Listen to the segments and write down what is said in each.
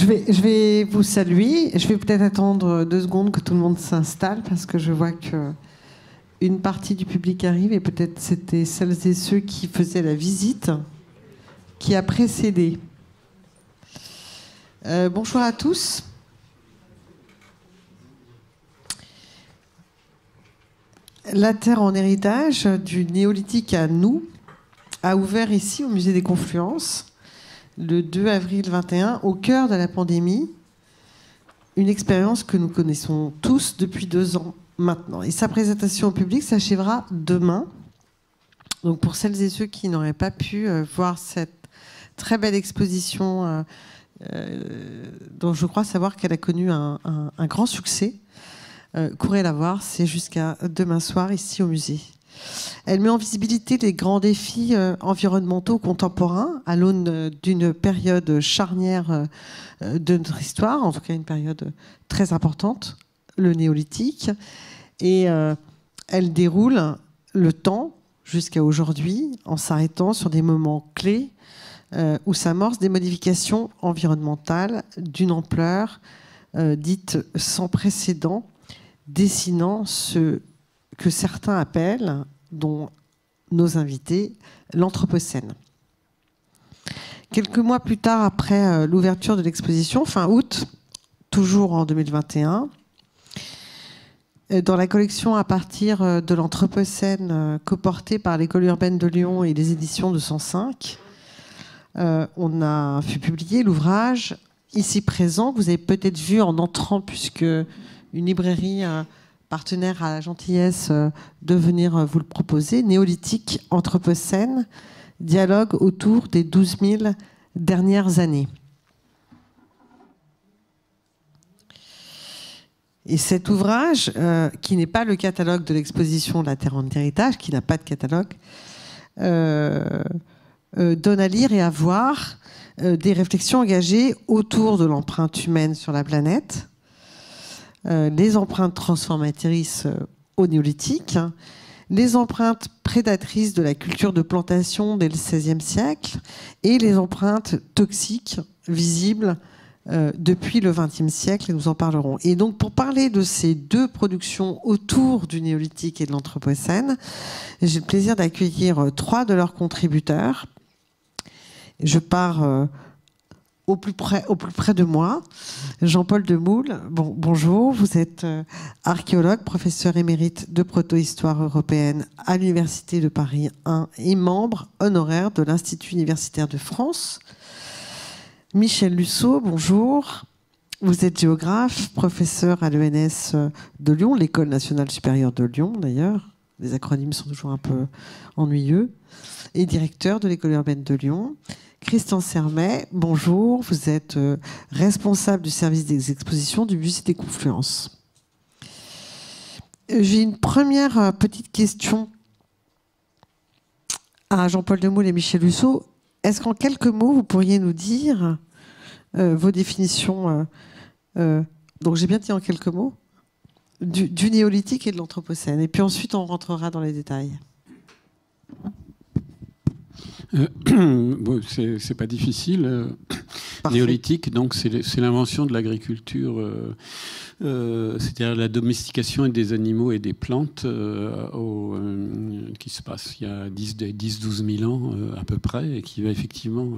Je vais, je vais vous saluer. Je vais peut-être attendre deux secondes que tout le monde s'installe parce que je vois que une partie du public arrive et peut-être c'était celles et ceux qui faisaient la visite qui a précédé. Euh, bonjour à tous. La terre en héritage du néolithique à nous a ouvert ici au musée des confluences le 2 avril 21, au cœur de la pandémie, une expérience que nous connaissons tous depuis deux ans maintenant. Et sa présentation au public s'achèvera demain. Donc pour celles et ceux qui n'auraient pas pu euh, voir cette très belle exposition, euh, euh, dont je crois savoir qu'elle a connu un, un grand succès, courez la voir, c'est jusqu'à demain soir ici au musée. Elle met en visibilité les grands défis euh, environnementaux contemporains à l'aune euh, d'une période charnière euh, de notre histoire, en tout cas une période très importante, le néolithique. Et elle déroule le temps jusqu'à aujourd'hui en s'arrêtant sur des moments clés où s'amorcent des modifications environnementales d'une ampleur dite sans précédent, dessinant ce que certains appellent, dont nos invités, l'Anthropocène. Quelques mois plus tard, après euh, l'ouverture de l'exposition, fin août, toujours en 2021, euh, dans la collection à partir euh, de l'Anthropocène coportée par l'École urbaine de Lyon et les éditions de 105, on a fait publier l'ouvrage ici présent, que vous avez peut-être vu en entrant, puisque une librairie partenaire à la gentillesse euh, de venir euh, vous le proposer. Néolithique, Anthropocène, dialogue autour des 12 000 dernières années. Et cet ouvrage, euh, qui n'est pas le catalogue de l'exposition La Terre en héritage, qui n'a pas de catalogue, donne à lire et à voir des réflexions engagées autour de l'empreinte humaine sur la planète, euh, les empreintes transformatrices euh, au néolithique, hein. les empreintes prédatrices de la culture de plantation dès le XVIe siècle et les empreintes toxiques visibles euh, depuis le XXe siècle, et nous en parlerons. Et donc, pour parler de ces deux productions autour du néolithique et de l'anthropocène, j'ai le plaisir d'accueillir trois de leurs contributeurs. Je pars au plus près, au plus près de moi. Jean-Paul Demoule, bonjour. Vous êtes euh, archéologue, professeur émérite de proto-histoire européenne à l'Université de Paris 1 et membre honoraire de l'Institut universitaire de France. Michel Lussault. bonjour. Vous êtes géographe, professeur à l'ENS euh, de Lyon, l'École nationale supérieure de Lyon d'ailleurs. Les acronymes sont toujours un peu ennuyeux. Et directeur de l'École urbaine de Lyon. Christian Sermet, bonjour. Vous êtes euh, responsable du service des expositions du musée des Confluences. Euh, j'ai une première euh, petite question à Jean-Paul Demoule et Michel Husseau. Est-ce qu'en quelques mots, vous pourriez nous dire vos définitions Donc, j'ai bien dit en quelques mots du, du néolithique et de l'anthropocène. Et puis ensuite, on rentrera dans les détails. Euh, c'est pas difficile. Euh, néolithique, donc c'est l'invention de l'agriculture, euh, c'est-à-dire la domestication des animaux et des plantes qui se passe il y a 10-12 000 ans à peu près et qui va effectivement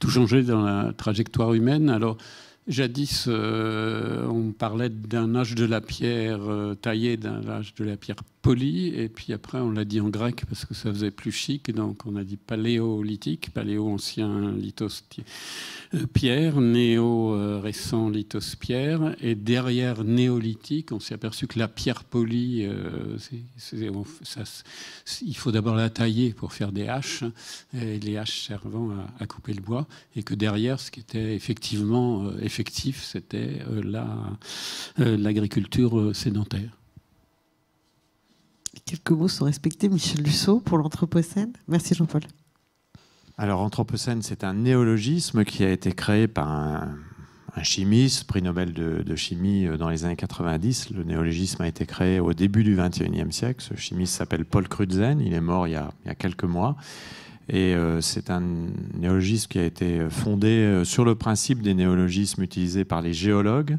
tout changer dans la trajectoire humaine. Alors, Jadis, on parlait d'un âge de la pierre taillée, d'un âge de la pierre poli, et puis après on l'a dit en grec parce que ça faisait plus chic, donc on a dit paléolithique, paléo ancien lithos euh, pierre, néo euh, récent lithos pierre, et derrière néolithique, on s'est aperçu que la pierre polie, euh, il faut d'abord la tailler pour faire des haches, et les haches servant à, couper le bois, et que derrière ce qui était effectivement effectif, c'était la l'agriculture sédentaire quelques mots sont respectés, Michel Lusso, pour l'Anthropocène. Merci Jean-Paul. Alors, Anthropocène, c'est un néologisme qui a été créé par un, chimiste, prix Nobel de, chimie euh, dans les années 90. Le néologisme a été créé au début du 21e siècle. Ce chimiste s'appelle Paul Crutzen. Il est mort il y a, quelques mois. Et euh, c'est un néologisme qui a été fondé euh, sur le principe des néologismes utilisés par les géologues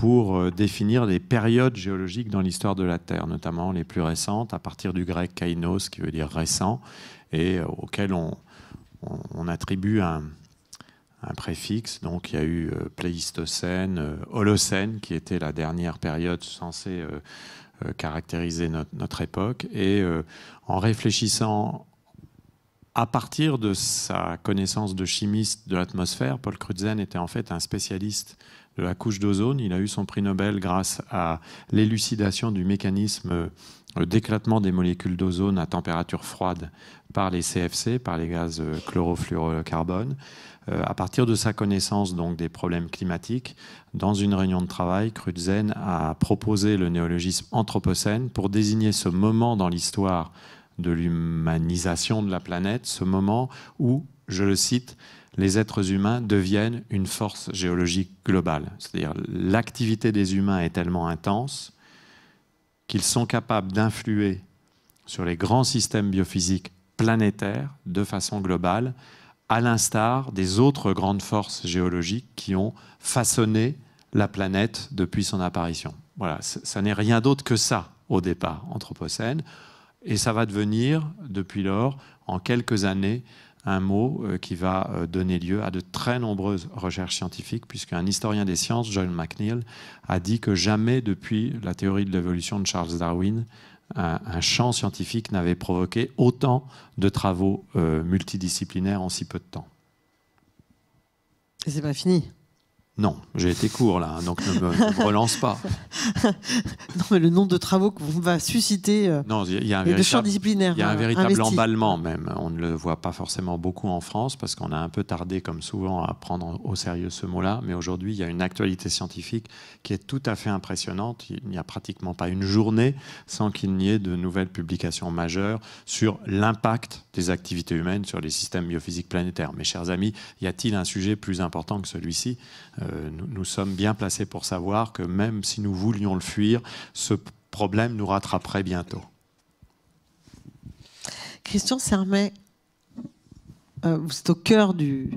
pour euh, définir les périodes géologiques dans l'histoire de la Terre, notamment les plus récentes, à partir du grec kainos, qui veut dire récent, et euh, auquel on, attribue un, préfixe. Donc il y a eu euh, Pléistocène, Holocène, qui était la dernière période censée caractériser notre, notre, époque. Et en réfléchissant à partir de sa connaissance de chimiste de l'atmosphère, Paul Crutzen était en fait un spécialiste la couche d'ozone. Il a eu son prix Nobel grâce à l'élucidation du mécanisme euh, d'éclatement des molécules d'ozone à température froide par les CFC, par les gaz euh, chlorofluorocarbone. Euh, à partir de sa connaissance donc des problèmes climatiques, dans une réunion de travail, Krutzen a proposé le néologisme anthropocène pour désigner ce moment dans l'histoire de l'humanisation de la planète, ce moment où, je le cite, les êtres humains deviennent une force géologique globale. C'est-à-dire l'activité des humains est tellement intense qu'ils sont capables d'influer sur les grands systèmes biophysiques planétaires de façon globale, à l'instar des autres grandes forces géologiques qui ont façonné la planète depuis son apparition. Voilà, ça n'est rien d'autre que ça au départ, Anthropocène, et ça va devenir, depuis lors, en quelques années, un mot euh, qui va euh, donner lieu à de très nombreuses recherches scientifiques, puisqu'un historien des sciences, John McNeill, a dit que jamais depuis la théorie de l'évolution de Charles Darwin, un, champ scientifique n'avait provoqué autant de travaux euh, multidisciplinaires en si peu de temps. Et c'est pas fini. Non, j'ai été court là, hein, donc ne me, relance pas. non, mais le nombre de travaux qu'on va susciter euh, non, Il y a un véritable euh, emballement même. On ne le voit pas forcément beaucoup en France parce qu'on a un peu tardé, comme souvent, à prendre au sérieux ce mot-là. Mais aujourd'hui, il y a une actualité scientifique qui est tout à fait impressionnante. Il n'y a pratiquement pas une journée sans qu'il n'y ait de nouvelles publications majeures sur l'impact des activités humaines sur les systèmes biophysiques planétaires. Mes chers amis, y a-t-il un sujet plus important que celui-ci euh, nous, sommes bien placés pour savoir que même si nous voulions le fuir, ce problème nous rattraperait bientôt. Christian Sermet, euh, vous êtes au cœur du,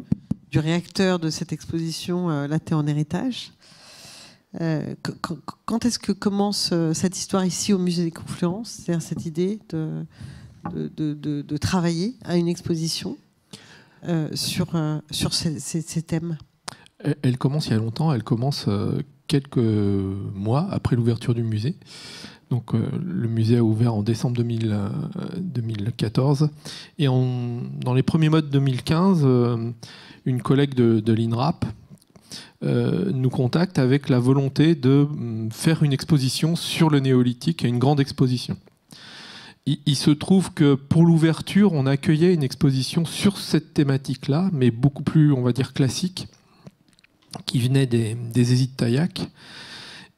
du, réacteur de cette exposition euh, en héritage. Euh, quand, est-ce que commence euh, cette histoire ici au Musée des Confluences C'est-à-dire cette idée de, de, travailler à une exposition sur, sur ces thèmes elle commence il y a longtemps, elle commence euh, quelques mois après l'ouverture du musée. Donc, euh, le musée a ouvert en décembre 2014. Euh, et dans les premiers mois de 2015, une collègue de, l'INRAP nous contacte avec la volonté de mm, faire une exposition sur le néolithique, une grande exposition. il se trouve que pour l'ouverture, on accueillait une exposition sur cette thématique-là, mais beaucoup plus, on va dire, classique qui venait des, des tayac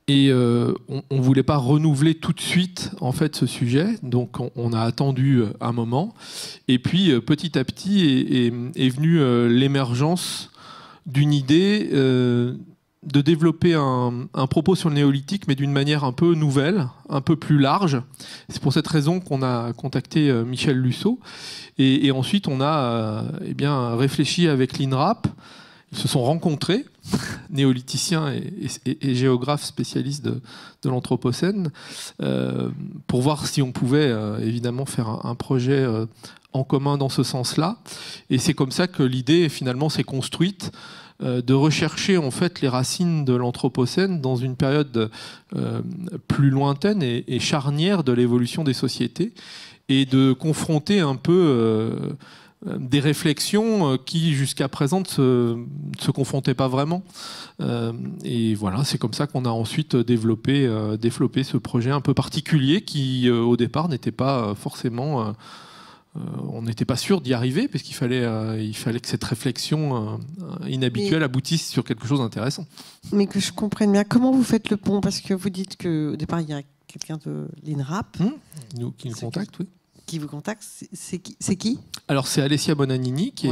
Et euh, on ne voulait pas renouveler tout de suite en fait ce sujet, donc on, a attendu euh, un moment. Et puis euh, petit à petit est, venue l'émergence d'une idée de développer un, propos sur le néolithique, mais d'une manière un peu nouvelle, un peu plus large. C'est pour cette raison qu'on a contacté Michel Lusso. Et, ensuite on a eh bien réfléchi avec l'INRAP se sont rencontrés, néolithiciens et, géographes spécialistes de, l'Anthropocène, euh, pour voir si on pouvait euh, évidemment faire un, projet euh, en commun dans ce sens-là. Et c'est comme ça que l'idée finalement s'est construite de rechercher en fait les racines de l'Anthropocène dans une période plus lointaine et charnière de l'évolution des sociétés et de confronter un peu euh, des réflexions euh, qui jusqu'à présent ne se, confrontaient pas vraiment. Euh, et voilà, c'est comme ça qu'on a ensuite développé, ce projet un peu particulier qui au départ n'était pas forcément... on n'était pas sûr d'y arriver parce qu'il fallait, il fallait que cette réflexion inhabituelle aboutisse sur quelque chose d'intéressant. Mais que je comprenne bien, comment vous faites le pont Parce que vous dites qu'au départ, il y a quelqu'un de l'INRAP. Hmm nous, qui nous contacte, oui qui vous contacte, c'est qui, Alors c'est Alessia Bonanini qui,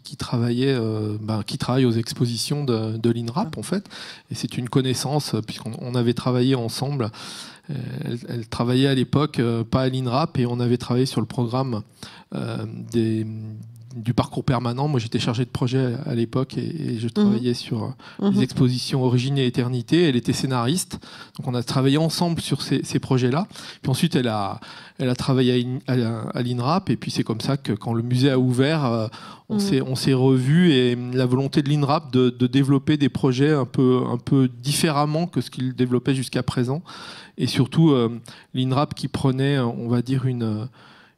qui, travaillait, euh, bah, qui travaille aux expositions de, l'INRAP en fait, et c'est une connaissance euh, puisqu'on avait travaillé ensemble. Euh, elle, travaillait à l'époque pas à l'INRAP et on avait travaillé sur le programme des, du parcours permanent. Moi, j'étais chargé de projet à l'époque et, je travaillais mhm. sur mhm. les expositions Origine et Éternité. Elle était scénariste. Donc, on a travaillé ensemble sur ces, ces projets-là. Puis ensuite, elle a, elle a travaillé à, l'INRAP et puis c'est comme ça que quand le musée a ouvert, euh, mm. on s'est revu et euh, la volonté de l'INRAP de, développer des projets un peu, différemment que ce qu'il développait jusqu'à présent. Et surtout, euh, l'INRAP qui prenait, on va dire, une...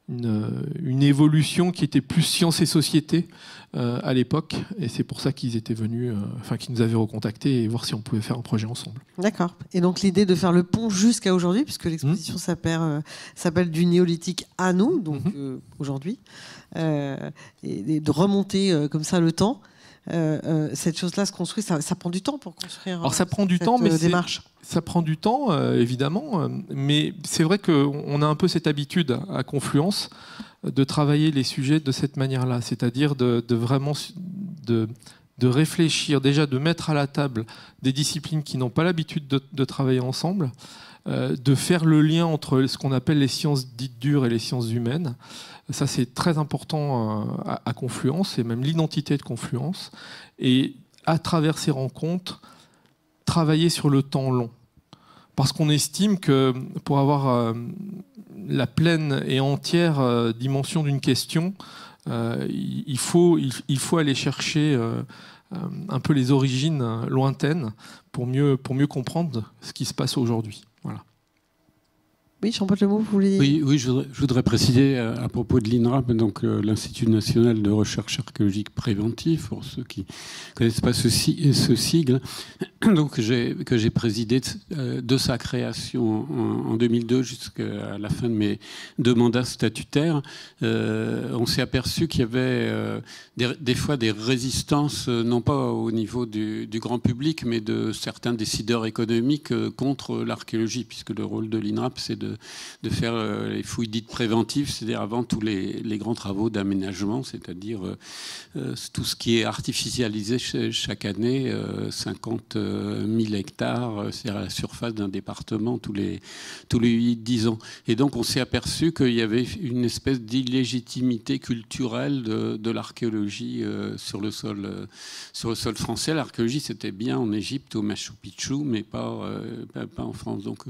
une, évolution qui était plus science et société euh, à l'époque, et c'est pour ça qu'ils étaient venus, euh, enfin qu'ils nous avaient recontactés et voir si on pouvait faire un projet ensemble. D'accord. Et donc l'idée de faire le pont jusqu'à aujourd'hui, puisque l'exposition mmh. euh, s'appelle du néolithique à nous, donc mmh. aujourd'hui, et, de remonter comme ça le temps. Euh, euh, cette chose-là se construit. Ça, prend du temps pour construire. Alors ça euh, prend du temps, mais démarche. Ça prend du temps, évidemment, mais c'est vrai qu'on a un peu cette habitude à Confluence de travailler les sujets de cette manière-là, c'est-à-dire de, vraiment de, réfléchir, déjà de mettre à la table des disciplines qui n'ont pas l'habitude de, travailler ensemble, de faire le lien entre ce qu'on appelle les sciences dites dures et les sciences humaines, ça, c'est très important euh, à, Confluence et même l'identité de Confluence. Et à travers ces rencontres, travailler sur le temps long. Parce qu'on estime que pour avoir euh, la pleine et entière euh, dimension d'une question, il, faut, il, faut aller chercher un peu les origines lointaines pour mieux, pour mieux comprendre ce qui se passe aujourd'hui. Voilà. Oui, pas vous voulez. Oui, oui je, voudrais, préciser euh, à, propos de l'INRAP, donc euh, l'Institut national de recherche archéologique préventive, pour ceux qui ne connaissent pas ce, ce sigle, donc, que j'ai présidé de, euh, sa création en, 2002 jusqu'à la fin de mes deux mandats statutaires. on s'est aperçu qu'il y avait des, fois des résistances, non pas au niveau du, du grand public, mais de certains décideurs économiques contre l'archéologie, puisque le rôle de l'INRAP, c'est de de, faire euh, les fouilles dites préventives, c'est-à-dire avant tous les, grands travaux d'aménagement, c'est-à-dire euh, euh, tout ce qui est artificialisé chaque année, 50 000 hectares, c'est-à-dire la surface d'un département tous les, tous les 8-10 ans. Et donc on s'est aperçu qu'il y avait une espèce d'illégitimité culturelle de, l'archéologie sur, le sol, sur le sol français. L'archéologie, c'était bien en Égypte, au Machu Picchu, mais pas, pas, en France. Donc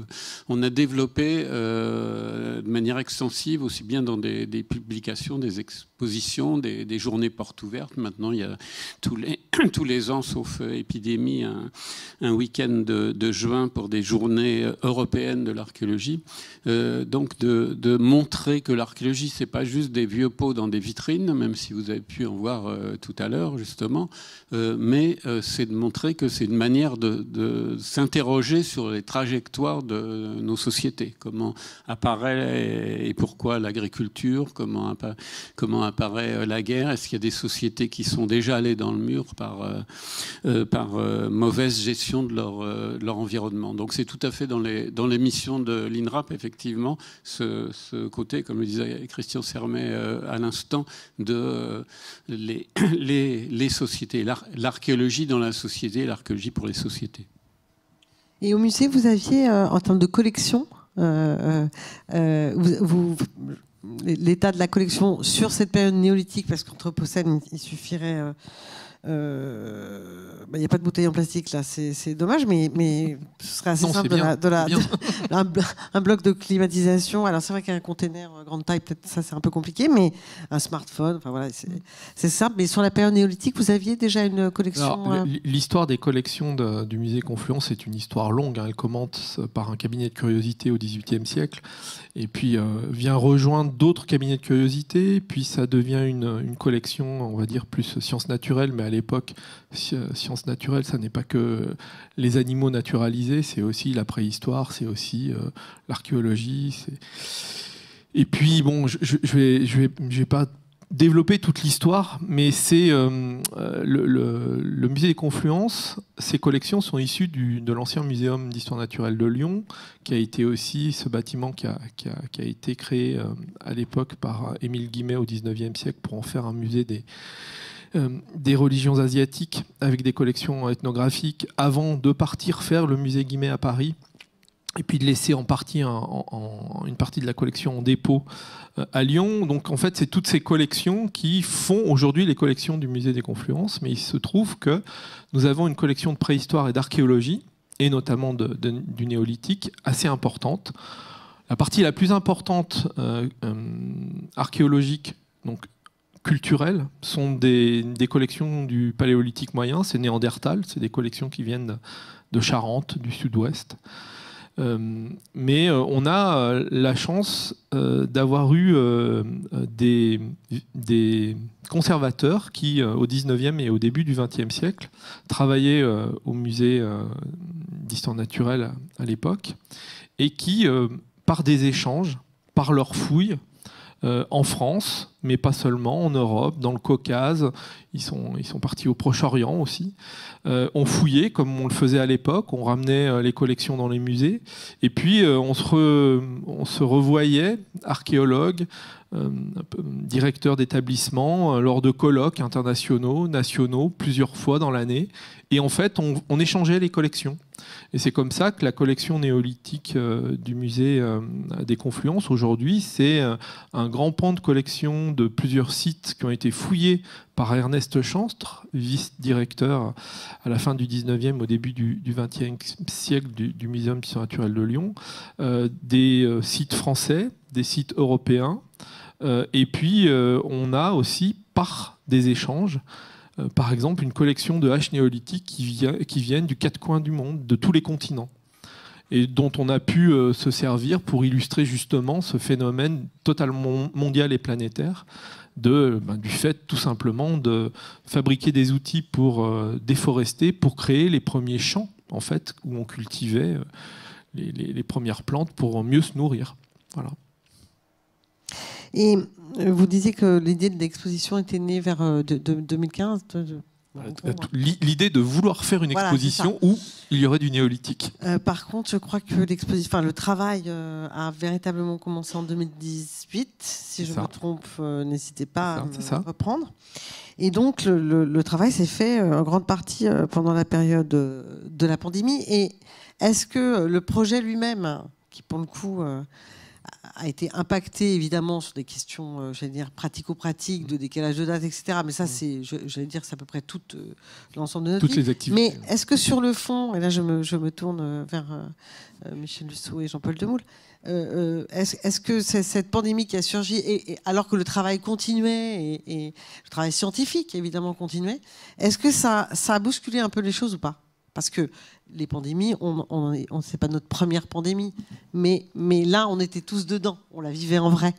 on a développé euh, de manière extensive, aussi bien dans des, publications, des expositions, des, journées portes ouvertes. Maintenant, il y a tous les, tous les ans, sauf euh, épidémie, un, week-end de, juin pour des journées euh, européennes de l'archéologie. donc, de, montrer que l'archéologie, c'est pas juste des vieux pots dans des vitrines, même si vous avez pu en voir tout à l'heure, justement, mais c'est de montrer que c'est une manière de, de s'interroger sur les trajectoires de nos sociétés. Comment apparaît et pourquoi l'agriculture, comment, comment apparaît euh, la guerre, est-ce qu'il y a des sociétés qui sont déjà allées dans le mur par, euh, euh, par mauvaise gestion de leur, leur environnement. Donc c'est tout à fait dans les, dans les missions de l'INRAP, effectivement, ce, ce, côté, comme le disait Christian Sermet à l'instant, de les, les, les sociétés, l'archéologie dans la société l'archéologie pour les sociétés. Et au musée, vous aviez, en termes de collection, euh, euh, euh, l'état de la collection sur cette période néolithique, parce qu'Anthropocène, il suffirait il euh, n'y bah, a pas de bouteille en plastique là, c'est dommage, mais, mais ce serait assez simple de, la, un, bloc de climatisation. Alors c'est vrai qu'un conteneur euh, grande taille, peut-être ça c'est un peu compliqué, mais un smartphone, enfin voilà, c'est simple. Mais sur la période néolithique, vous aviez déjà une collection euh L'histoire des collections du musée Confluence est une histoire longue. Hein. Elle commence par un cabinet de curiosité au XVIIIe siècle et puis euh, vient rejoindre d'autres cabinets de curiosité, puis ça devient une, collection, on va dire, plus sciences naturelles, mais à l'époque, sciences naturelles, ça n'est pas que les animaux naturalisés, c'est aussi la préhistoire, c'est aussi euh, l'archéologie. Et puis, bon, je ne je vais, je vais, je vais pas développer toute l'histoire, mais c'est euh, euh, le, musée des Confluences. Ces collections sont issues de l'ancien muséum d'histoire naturelle de Lyon, qui a été aussi ce bâtiment qui a, été créé euh, à l'époque par Émile Guimet au XIXe siècle pour en faire un musée des, des religions asiatiques avec des collections ethnographiques avant de partir faire le musée Guimet à Paris et puis de laisser en partie une partie de la collection en dépôt euh, à Lyon. Donc en fait, c'est toutes ces collections qui font aujourd'hui les collections du musée des Confluences, mais il se trouve que nous avons une collection de préhistoire et d'archéologie, et notamment du néolithique, assez importante. La partie la plus importante euh, euh, archéologique, donc culturelle, sont des, collections du Paléolithique moyen, c'est Néandertal, c'est des collections qui viennent de Charente, du sud-ouest. Euh, mais euh, on a euh, la chance d'avoir eu des, conservateurs qui, au 19e et au début du 20e siècle, travaillaient au musée d'histoire naturelle à, l'époque, et qui, par des échanges, par leurs fouilles, euh, en France, mais pas seulement, en Europe, dans le Caucase, ils sont, partis au Proche-Orient aussi. Euh, on fouillait comme on le faisait à l'époque, on ramenait euh, les collections dans les musées, et puis on, se revoyait, archéologues, directeurs d'établissements, lors de colloques internationaux, nationaux, plusieurs fois dans l'année, et en fait on échangeait les collections. Et c'est comme ça que la collection néolithique euh, du musée euh, des Confluences aujourd'hui, c'est euh, un grand pan de collection de plusieurs sites qui ont été fouillés par Ernest Chanstre, vice-directeur à la fin du 19e, au début du 20e siècle du, Muséum Muséum Naturel de Lyon, des sites français, des sites européens, et puis on a aussi, par des échanges, euh, par exemple, une collection de haches néolithiques qui, qui viennent du quatre coins du monde, de tous les continents, et dont on a pu euh, se servir pour illustrer justement ce phénomène totalement mondial et planétaire. De, ben, du fait tout simplement de fabriquer des outils pour euh, déforester, pour créer les premiers champs en fait où on cultivait les, premières plantes pour mieux se nourrir. Voilà. Et euh, vous disiez que l'idée de l'exposition était née vers 2015. Euh, euh, l'idée de vouloir faire une exposition où il y aurait du néolithique. par contre, je crois que enfin, le travail a véritablement commencé en 2018. Si je me trompe, n'hésitez pas à me reprendre. Et donc, le travail s'est fait en grande partie pendant la période de la pandémie. Et est-ce que le projet lui-même, qui pour le coup a été impacté évidemment sur des questions, euh, j'allais dire, pratico-pratiques, de mm. décalage de date, etc. Mais ça, mm. c'est, j'allais dire, c'est à peu près tout euh, l'ensemble de notre Toutes activités. Mais est-ce que sur le fond, et là je me, je me tourne euh, vers Michel Lussot et Jean-Paul Demoule, est-ce, est -ce que cette pandémie qui a surgi, et, alors que le travail continuait, et, et le travail scientifique évidemment continuait, est-ce que ça, ça a bousculé un peu les choses ou pas parce que les pandémies, on, n'est pas notre première pandémie, mais, mais là, on était tous dedans, on la vivait en vrai.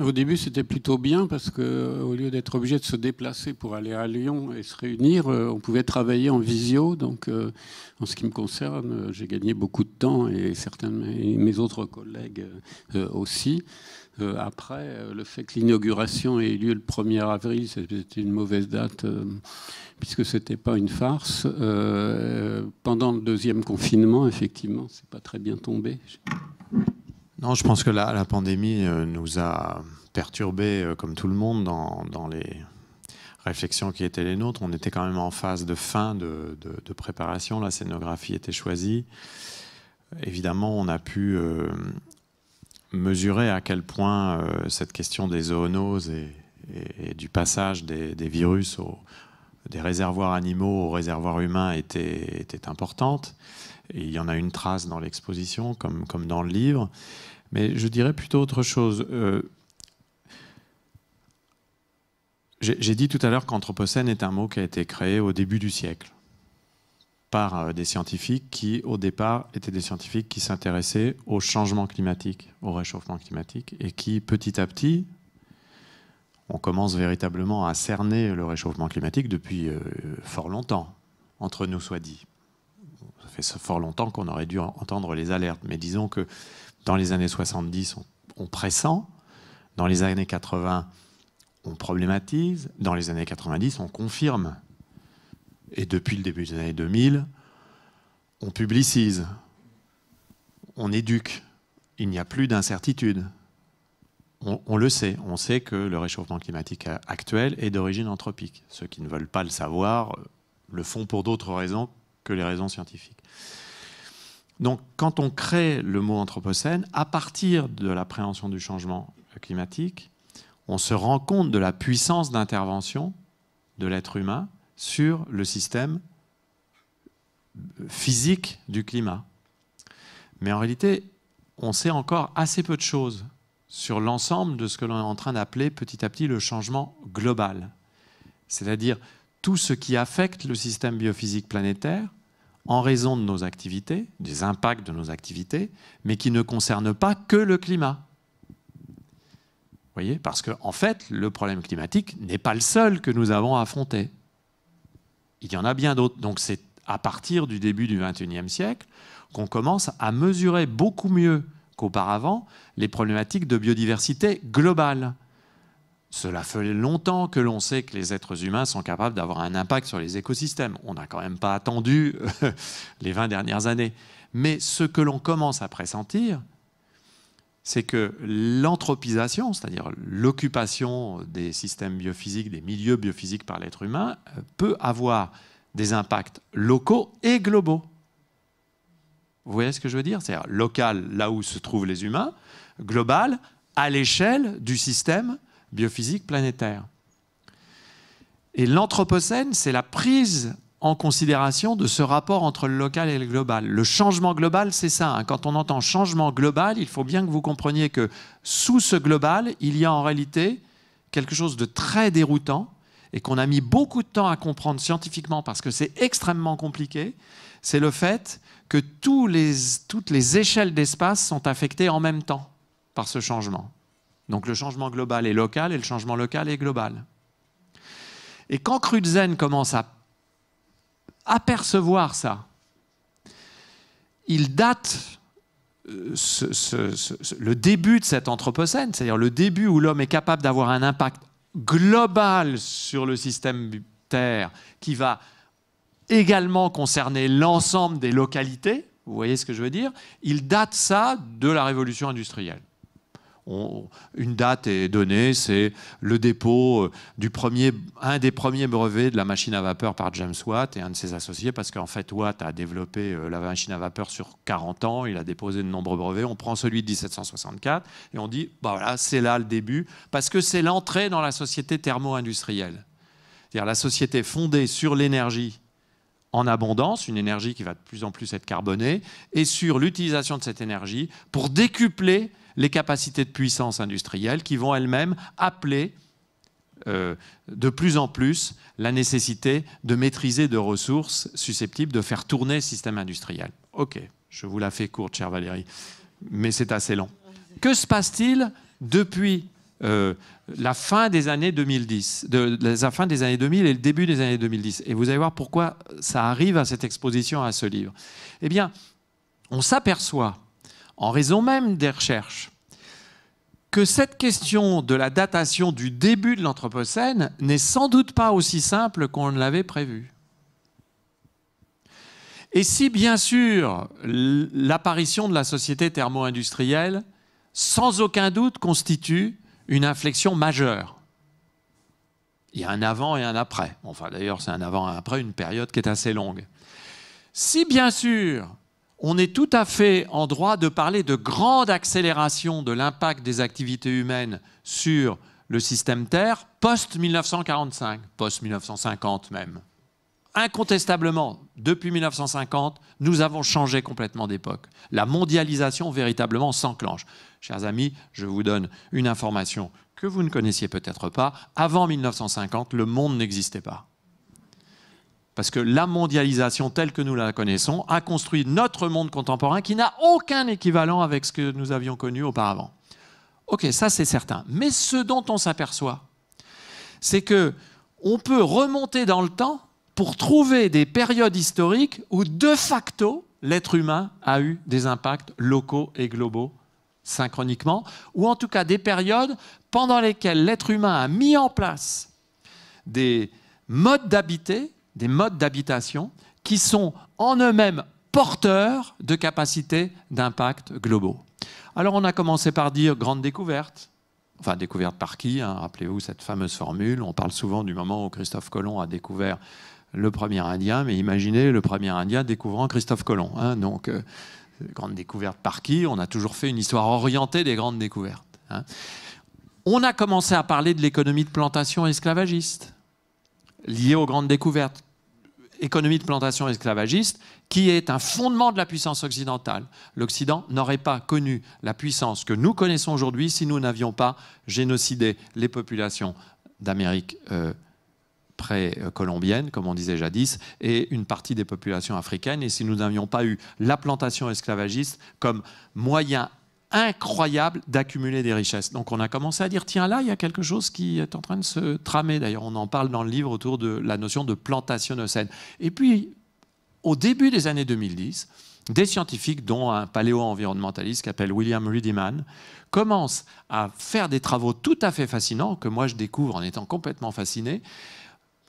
Au début, c'était plutôt bien parce que, euh, au lieu d'être obligé de se déplacer pour aller à Lyon et se réunir, euh, on pouvait travailler en visio. Donc, euh, en ce qui me concerne, j'ai gagné beaucoup de temps et certains de mes, autres collègues aussi. Euh, après, euh, le fait que l'inauguration ait lieu le 1er avril, c'était une mauvaise date euh, puisque ce n'était pas une farce. pendant le deuxième confinement, effectivement, c'est pas très bien tombé. Non, je pense que la, la pandémie nous a perturbés, comme tout le monde, dans, dans, les réflexions qui étaient les nôtres. On était quand même en phase de fin de, de, préparation. La scénographie était choisie évidemment, on a pu mesurer à quel point euh, cette question des zoonoses et, du passage des, virus aux des réservoirs animaux aux réservoirs humains était, était importante. Et il y en a une trace dans l'exposition, comme, comme dans le livre. Mais je dirais plutôt autre chose. Euh, j'ai dit tout à l'heure qu'Anthropocène est un mot qui a été créé au début du siècle par euh, des scientifiques qui, au départ, étaient des scientifiques qui s'intéressaient au changement climatique, au réchauffement climatique, et qui, petit à petit, on commence véritablement à cerner le réchauffement climatique depuis euh, fort longtemps, entre nous soit dit. Ça fait fort longtemps qu'on aurait dû entendre les alertes, mais disons que dans les années 70, on pressent, dans les années 80, on problématise, dans les années 90, on confirme et depuis le début des années 2000, on publicise, on éduque. Il n'y a plus d'incertitude. On, on, le sait. On sait que le réchauffement climatique actuel est d'origine anthropique. Ceux qui ne veulent pas le savoir euh, le font pour d'autres raisons que les raisons scientifiques. Donc, quand on crée le mot anthropocène, à partir de l'appréhension du changement climatique, on se rend compte de la puissance d'intervention de l'être humain sur le système physique du climat. Mais en réalité, on sait encore assez peu de choses sur l'ensemble de ce que l'on est en train d'appeler petit à petit le changement global, c'est-à-dire tout ce qui affecte le système biophysique planétaire en raison de nos activités, des impacts de nos activités, mais qui ne concerne pas que le climat. Vous voyez Parce que, en fait, le problème climatique n'est pas le seul que nous avons à affronter il y en a bien d'autres. Donc c'est à partir du début du XXIe siècle qu'on commence à mesurer beaucoup mieux qu'auparavant les problématiques de biodiversité globale. Cela fait longtemps que l'on sait que les êtres humains sont capables d'avoir un impact sur les écosystèmes. On n'a quand même pas attendu euh, les 20 dernières années. Mais ce que l'on commence à pressentir, c'est que l'anthropisation, c'est-à-dire l'occupation des systèmes biophysiques, des milieux biophysiques par l'être humain, euh, peut avoir des impacts locaux et globaux. Vous voyez ce que je veux dire C'est-à-dire local, là où se trouvent les humains, global, à l'échelle du système biophysique planétaire. Et l'Anthropocène, c'est la prise en considération de ce rapport entre le local et le global. Le changement global, c'est ça. Hein. Quand on entend changement global, il faut bien que vous compreniez que sous ce global, il y a en réalité quelque chose de très déroutant et qu'on a mis beaucoup de temps à comprendre scientifiquement parce que c'est extrêmement compliqué, c'est le fait que tous les, toutes les échelles d'espace sont affectées en même temps par ce changement. Donc le changement global est local et le changement local est global. Et quand Crutzen commence à apercevoir ça. Il date euh, le début de cet anthropocène, c'est-à-dire le début où l'homme est capable d'avoir un impact global sur le système Terre, qui va également concerner l'ensemble des localités, vous voyez ce que je veux dire, il date ça de la révolution industrielle une date est donnée, c'est le dépôt euh, du premier, un des premiers brevets de la machine à vapeur par James Watt et un de ses associés, parce qu'en fait Watt a développé euh, la machine à vapeur sur 40 ans, il a déposé de nombreux brevets. On prend celui de 1764 et on dit, bah voilà, c'est là le début, parce que c'est l'entrée dans la société thermo-industrielle. C'est-à-dire la société fondée sur l'énergie en abondance, une énergie qui va de plus en plus être carbonée, et sur l'utilisation de cette énergie pour décupler les capacités de puissance industrielle qui vont elles-mêmes appeler euh, de plus en plus la nécessité de maîtriser de ressources susceptibles de faire tourner le système industriel. Ok, je vous la fais courte, chère Valérie, mais c'est assez long. Que se passe-t-il depuis euh, la fin des années 2010, de, la fin des années 2000 et le début des années 2010 Et vous allez voir pourquoi ça arrive à cette exposition, à ce livre. Eh bien, on s'aperçoit en raison même des recherches, que cette question de la datation du début de l'Anthropocène n'est sans doute pas aussi simple qu'on ne l'avait prévu. Et si bien sûr l'apparition de la société thermo-industrielle, sans aucun doute, constitue une inflexion majeure, il y a un avant et un après. Enfin d'ailleurs c'est un avant et un après, une période qui est assez longue. Si bien sûr on est tout à fait en droit de parler de grande accélération de l'impact des activités humaines sur le système Terre post-1945, post-1950 même. Incontestablement, depuis 1950, nous avons changé complètement d'époque. La mondialisation véritablement s'enclenche. Chers amis, je vous donne une information que vous ne connaissiez peut-être pas. Avant 1950, le monde n'existait pas. Parce que la mondialisation telle que nous la connaissons a construit notre monde contemporain qui n'a aucun équivalent avec ce que nous avions connu auparavant. Ok, ça c'est certain. Mais ce dont on s'aperçoit, c'est que on peut remonter dans le temps pour trouver des périodes historiques où de facto l'être humain a eu des impacts locaux et globaux synchroniquement, ou en tout cas des périodes pendant lesquelles l'être humain a mis en place des modes d'habiter des modes d'habitation qui sont en eux-mêmes porteurs de capacités d'impact globaux. Alors on a commencé par dire grande découverte, enfin découverte par qui hein, Rappelez-vous cette fameuse formule, on parle souvent du moment où Christophe Colomb a découvert le premier Indien, mais imaginez le premier Indien découvrant Christophe Colomb. Hein. donc, euh, grande découverte par qui On a toujours fait une histoire orientée des grandes découvertes. Hein. On a commencé à parler de l'économie de plantation esclavagiste, liée aux grandes découvertes économie de plantation esclavagiste qui est un fondement de la puissance occidentale. L'Occident n'aurait pas connu la puissance que nous connaissons aujourd'hui si nous n'avions pas génocidé les populations d'Amérique euh, pré-colombienne, comme on disait jadis, et une partie des populations africaines, et si nous n'avions pas eu la plantation esclavagiste comme moyen incroyable d'accumuler des richesses. Donc on a commencé à dire, tiens là, il y a quelque chose qui est en train de se tramer. D'ailleurs, on en parle dans le livre autour de la notion de plantation océane. Et puis, au début des années 2010, des scientifiques, dont un paléo-environnementaliste qui s'appelle William Rudiman, commencent à faire des travaux tout à fait fascinants, que moi je découvre en étant complètement fasciné,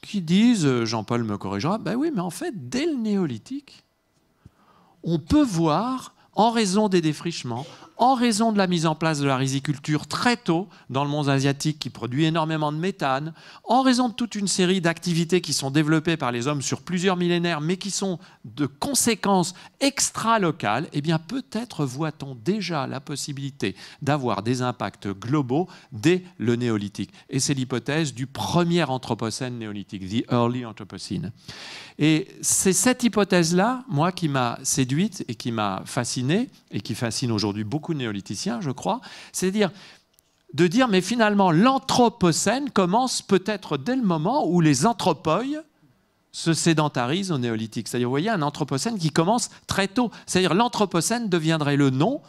qui disent, euh, Jean-Paul me corrigera, ben oui, mais en fait, dès le néolithique, on peut voir, en raison des défrichements, en raison de la mise en place de la riziculture très tôt dans le monde asiatique qui produit énormément de méthane, en raison de toute une série d'activités qui sont développées par les hommes sur plusieurs millénaires mais qui sont de conséquences extra-locales, eh bien peut-être voit-on déjà la possibilité d'avoir des impacts globaux dès le néolithique. Et c'est l'hypothèse du premier anthropocène néolithique, the early Anthropocene. Et c'est cette hypothèse-là, moi, qui m'a séduite et qui m'a fasciné et qui fascine aujourd'hui beaucoup beaucoup néolithiciens, je crois, c'est-à-dire de dire, mais finalement, l'anthropocène commence peut-être dès le moment où les anthropoïdes se sédentarisent au néolithique. C'est-à-dire, vous voyez, un anthropocène qui commence très tôt. C'est-à-dire, l'anthropocène deviendrait le nom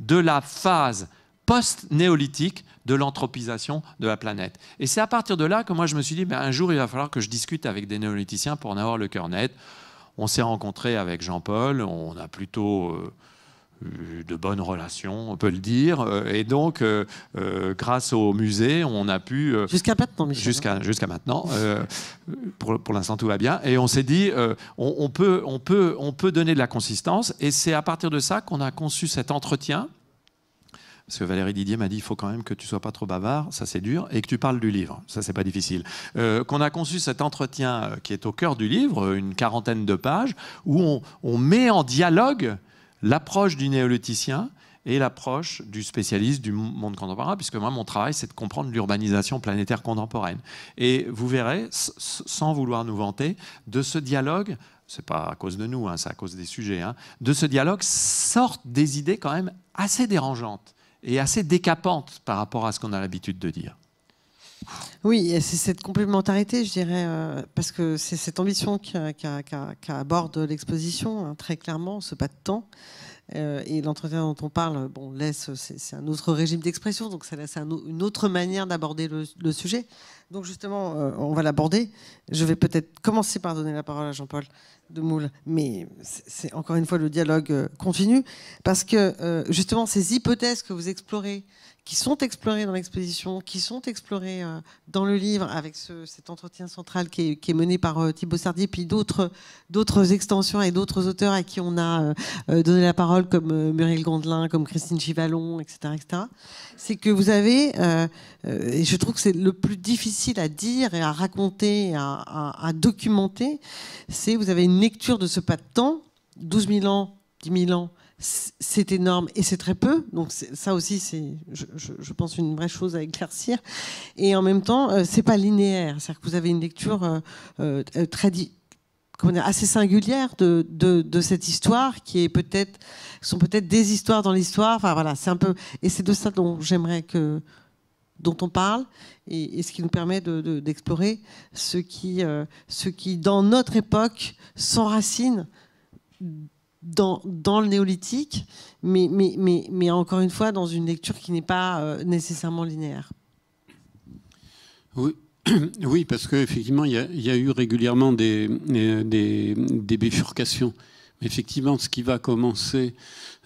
de la phase post-néolithique de l'anthropisation de la planète. Et c'est à partir de là que moi je me suis dit, ben, un jour il va falloir que je discute avec des néolithiciens pour en avoir le cœur net. On s'est rencontré avec Jean-Paul, on a plutôt... Euh, de bonnes relations, on peut le dire. Euh, et donc, euh, euh, grâce au musée, on a pu... jusqu'à maintenant, hein. Jusqu'à maintenant. pour, l'instant, tout va bien. Et on s'est dit, on, peut, on, peut, on peut donner de la consistance. Et c'est à partir de ça qu'on a conçu cet entretien. Parce que Valérie Didier m'a dit, il faut quand même que tu sois pas trop bavard, ça c'est dur, et que tu parles du livre, ça c'est pas difficile. qu'on a conçu cet entretien qui est au cœur du livre, une quarantaine de pages, où on met en dialogue l'approche du néolithicien et l'approche du spécialiste du monde contemporain, puisque moi, mon travail, c'est de comprendre l'urbanisation planétaire contemporaine. Et vous verrez, sans vouloir nous vanter, de ce dialogue, c'est pas à cause de nous, hein, c'est à cause des sujets, hein, de ce dialogue sortent des idées quand même assez dérangeantes et assez décapantes par rapport à ce qu'on a l'habitude de dire. Oui, c'est cette complémentarité, je dirais, euh, parce que c'est cette ambition qui, aborde l'exposition, hein, très clairement, ce pas de temps. Euh, et l'entretien dont on parle, bon, laisse, c'est un autre régime d'expression, donc ça laisse une autre manière d'aborder le, sujet. Donc justement, euh, on va l'aborder. Je vais peut-être commencer par donner la parole à Jean-Paul de Moule, mais c'est encore une fois le dialogue continu parce que justement, ces hypothèses que vous explorez, qui sont explorées dans l'exposition, qui sont explorées euh, dans le livre avec cet entretien central qui est, mené par euh, Thibault Sardier, puis d'autres, extensions et d'autres auteurs à qui on a euh, donné la parole, comme Muriel Grandelin, comme Christine Chivalon, etc. etc. c'est que vous avez, et je trouve que c'est le plus difficile à dire et à raconter, à, à, documenter, c'est vous avez une lecture de ce pas de temps, 12 000 ans, 10 000 ans, c'est énorme et c'est très peu. Donc ça aussi, c'est, je, je, pense, une vraie chose à éclaircir. Et en même temps, euh, c'est pas linéaire. C'est-à-dire que vous avez une lecture euh, euh, très assez singulière de, cette histoire qui est peut-être sont peut-être des histoires dans l'histoire. Enfin voilà, c'est un peu et c'est de ça dont j'aimerais que dont on parle et, ce qui nous permet d'explorer ce qui ce qui dans notre époque s'enracine dans, le néolithique, mais, mais, mais, encore une fois dans une lecture qui n'est pas euh, nécessairement linéaire. Oui. Oui, parce qu'effectivement, il y, a eu régulièrement des, des, des bifurcations. Effectivement, ce qui va commencer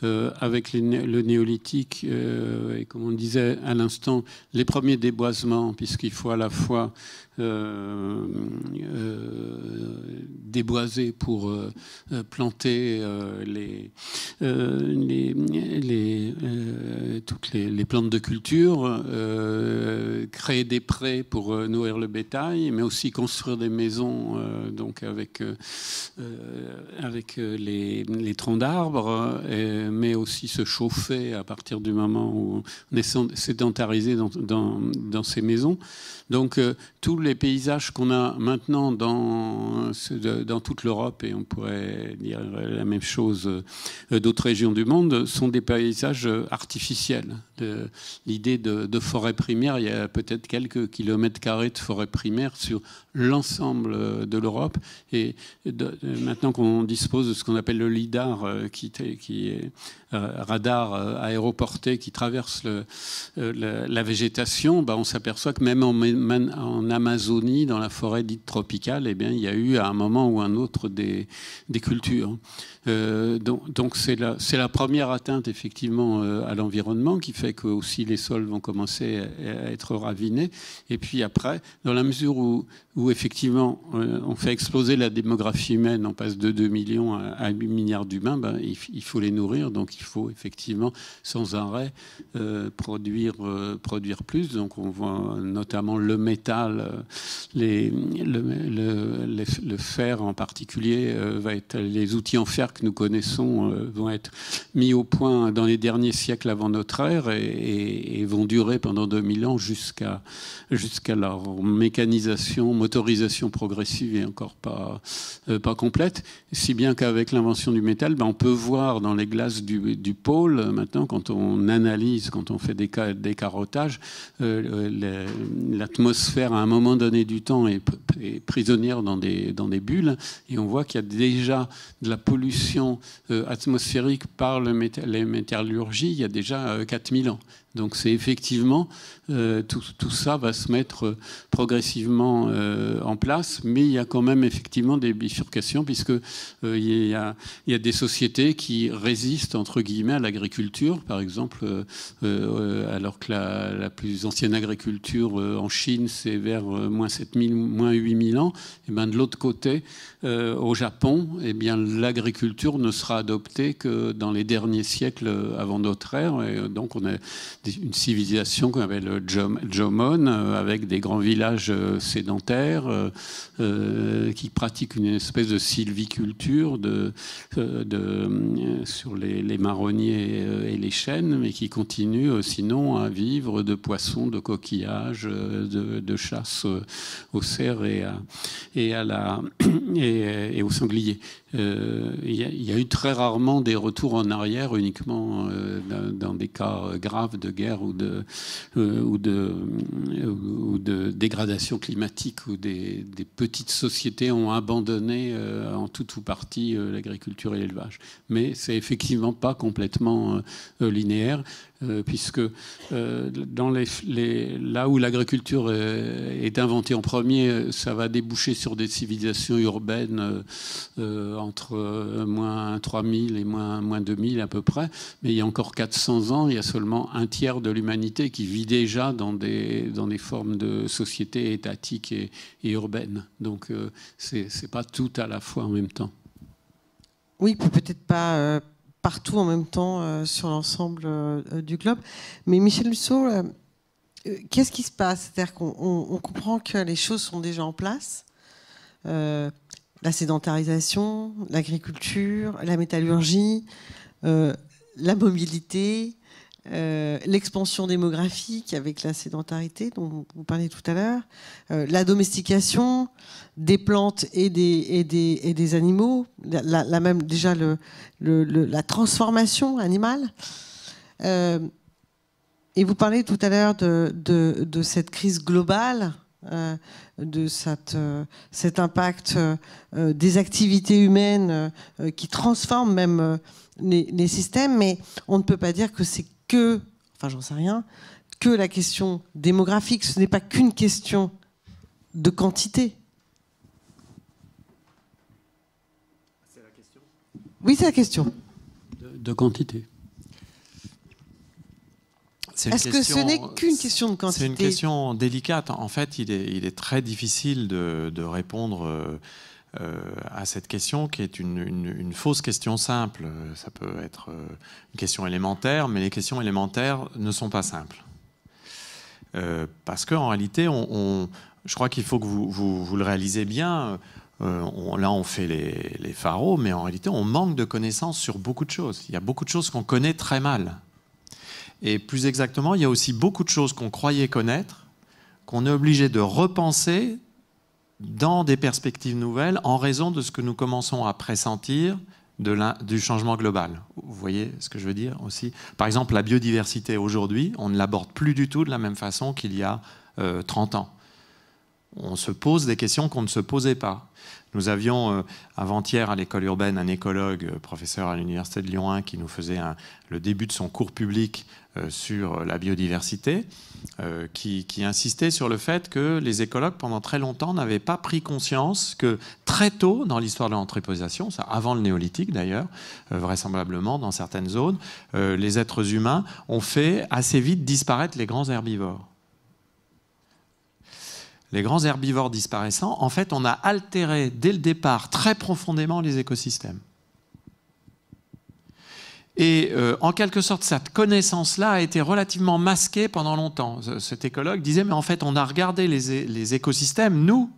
euh, avec le néolithique euh, et, comme on disait à l'instant, les premiers déboisements, puisqu'il faut à la fois euh, déboiser pour planter les, euh, les, euh, toutes les, plantes de culture, euh, créer des prés pour nourrir le bétail, mais aussi construire des maisons donc avec, avec les, troncs d'arbres, mais aussi se chauffer à partir du moment où on est sédentarisé dans, dans, ces maisons. Donc tous les paysages qu'on a maintenant dans, dans toute l'Europe, et on pourrait dire la même chose d'autres régions du monde sont des paysages artificiels. L'idée de, de, forêt primaire, il y a peut-être quelques kilomètres carrés de forêt primaire sur l'ensemble euh, de l'Europe. Et maintenant qu'on dispose de ce qu'on appelle le LIDAR, qui, euh, qui est un euh, radar aéroporté qui traverse le, la, végétation, bah, on s'aperçoit que même en, en, Amazonie, dans la forêt dite tropicale, eh bien, il y a eu à un moment ou un autre des, cultures. donc c'est la, la, première atteinte effectivement à l'environnement qui fait que aussi les sols vont commencer à, être ravinés. Et puis après, dans la mesure où effectivement euh, on fait exploser la démographie humaine, on passe de 2 millions à 8 milliards d'humains, ben, il, faut les nourrir, donc il faut effectivement sans arrêt euh, produire, euh, produire plus. Donc on voit notamment le métal, les, le, fer en particulier, va être, les outils en fer que nous connaissons vont être mis au point dans les derniers siècles avant notre ère et, vont durer pendant 2000 ans jusqu'à jusqu'à leur mécanisation, Autorisation progressive et encore pas, euh, pas complète, si bien qu'avec l'invention du métal, ben, on peut voir dans les glaces du, pôle, euh, maintenant, quand on analyse, quand on fait des, des carottages, euh, l'atmosphère à un moment donné du temps est, prisonnière dans des, des bulles, et on voit qu'il y a déjà de la pollution atmosphérique par le les métallurgies il y a déjà 4000 ans. Donc c'est effectivement, euh, tout, ça va se mettre euh, progressivement euh, en place, mais il y a quand même effectivement des bifurcations, puisque y a, des sociétés qui résistent, entre guillemets, à l'agriculture, par exemple, alors que la, plus ancienne agriculture en Chine, c'est vers moins 7000, moins 8000 ans, et ben de l'autre côté, euh, au Japon, eh bien, l'agriculture ne sera adoptée que dans les derniers siècles avant notre ère. Et euh, donc, on a une civilisation qu'on appelle euh, Jomon, avec des grands villages sédentaires qui pratiquent une espèce de sylviculture de, de, sur les, marronniers et les chênes, mais qui continuent sinon à vivre de poissons, de coquillages, de, chasse aux cerfs et à, et à la. et, au sanglier. Euh, il y, a eu très rarement des retours en arrière, uniquement euh, dans, des cas euh, graves de guerre ou de, ou de, de dégradation climatique, où des, petites sociétés ont abandonné en tout ou partie l'agriculture et l'élevage. Mais c'est effectivement pas complètement linéaire. puisque dans les, là où l'agriculture est, est, inventée en premier, ça va déboucher sur des civilisations urbaines entre euh, moins 3000 et moins, moins 2000 à peu près. Mais il y a encore 400 ans, il y a seulement un tiers de l'humanité qui vit déjà dans des, dans des formes de société étatique et, et urbaine. Donc euh, c'est ce n'est pas tout à la fois en même temps. Oui, peut-être pas euh, partout en même temps sur l'ensemble du globe. Mais Michel Lusso, qu'est-ce qui se passe C'est-à-dire qu'on comprend que les choses sont déjà en place la sédentarisation, l'agriculture, la métallurgie, euh, la mobilité, euh, l'expansion démographique avec la sédentarité dont vous parliez tout à l'heure, euh, la domestication des plantes et des, animaux, la, même déjà la transformation animale. et vous parlez tout à l'heure de, cette crise globale euh, de cette, euh, cet impact euh, des activités humaines qui transforment même les, systèmes, mais on ne peut pas dire que c'est que, enfin j'en sais rien, que la question démographique, ce n'est pas qu'une question de quantité. C'est la question Oui, c'est la question. de quantité. Est-ce que ce n'est qu'une question de quantité C'est une question délicate. En fait, il est, très difficile de, répondre. Euh, euh, à cette question qui est une, fausse question simple. Ça peut être euh, une question élémentaire, mais les questions élémentaires ne sont pas simples. parce qu'en réalité, je crois qu'il faut que vous, le réalisez bien. là, on fait les, les, pharaons, mais en réalité, on manque de connaissances sur beaucoup de choses. Il y a beaucoup de choses qu'on connaît très mal. Et plus exactement, il y a aussi beaucoup de choses qu'on croyait connaître, qu'on est obligé de repenser dans des perspectives nouvelles en raison de ce que nous commençons à pressentir de du changement global. Vous voyez ce que je veux dire aussi Par exemple, la biodiversité aujourd'hui, on ne l'aborde plus du tout de la même façon qu'il y a 30 euh, ans. On se pose des questions qu'on ne se posait pas. Nous avions euh, avant-hier à l'école urbaine un écologue, euh, professeur à l'Université de Lyon 1, qui nous faisait le début de son cours public euh, sur la biodiversité, euh, qui, insistait sur le fait que les écologues, pendant très longtemps, n'avaient pas pris conscience que très tôt dans l'histoire de ça avant le néolithique d'ailleurs, euh, vraisemblablement dans certaines zones, les êtres humains ont fait assez vite disparaître les grands herbivores les grands herbivores disparaissant, en fait, on a altéré dès le départ très profondément les écosystèmes. Et euh, en quelque sorte, cette connaissance-là a été relativement masquée pendant longtemps. Cet écologue disait, mais en fait, on a regardé les, écosystèmes, nous,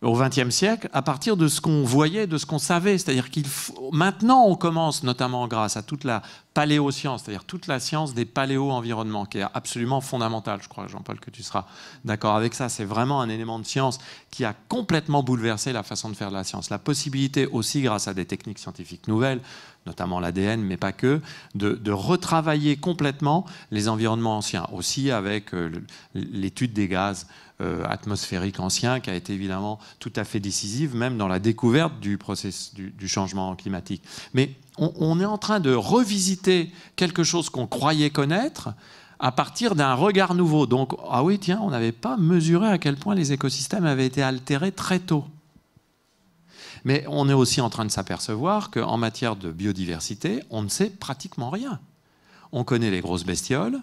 au XXe siècle, à partir de ce qu'on voyait, de ce qu'on savait. C'est-à-dire qu'il faut... maintenant, on commence, notamment grâce à toute la paléoscience, c'est-à-dire toute la science des paléo-environnements, qui est absolument fondamentale, je crois, Jean-Paul, que tu seras d'accord avec ça. C'est vraiment un élément de science qui a complètement bouleversé la façon de faire de la science. La possibilité aussi, grâce à des techniques scientifiques nouvelles, notamment l'ADN, mais pas que, de, retravailler complètement les environnements anciens, aussi avec euh, l'étude des gaz euh, atmosphériques anciens, qui a été évidemment tout à fait décisive, même dans la découverte du, process, du, changement climatique. Mais on, on est en train de revisiter quelque chose qu'on croyait connaître, à partir d'un regard nouveau. Donc, ah oui, tiens, on n'avait pas mesuré à quel point les écosystèmes avaient été altérés très tôt. Mais on est aussi en train de s'apercevoir qu'en matière de biodiversité, on ne sait pratiquement rien. On connaît les grosses bestioles,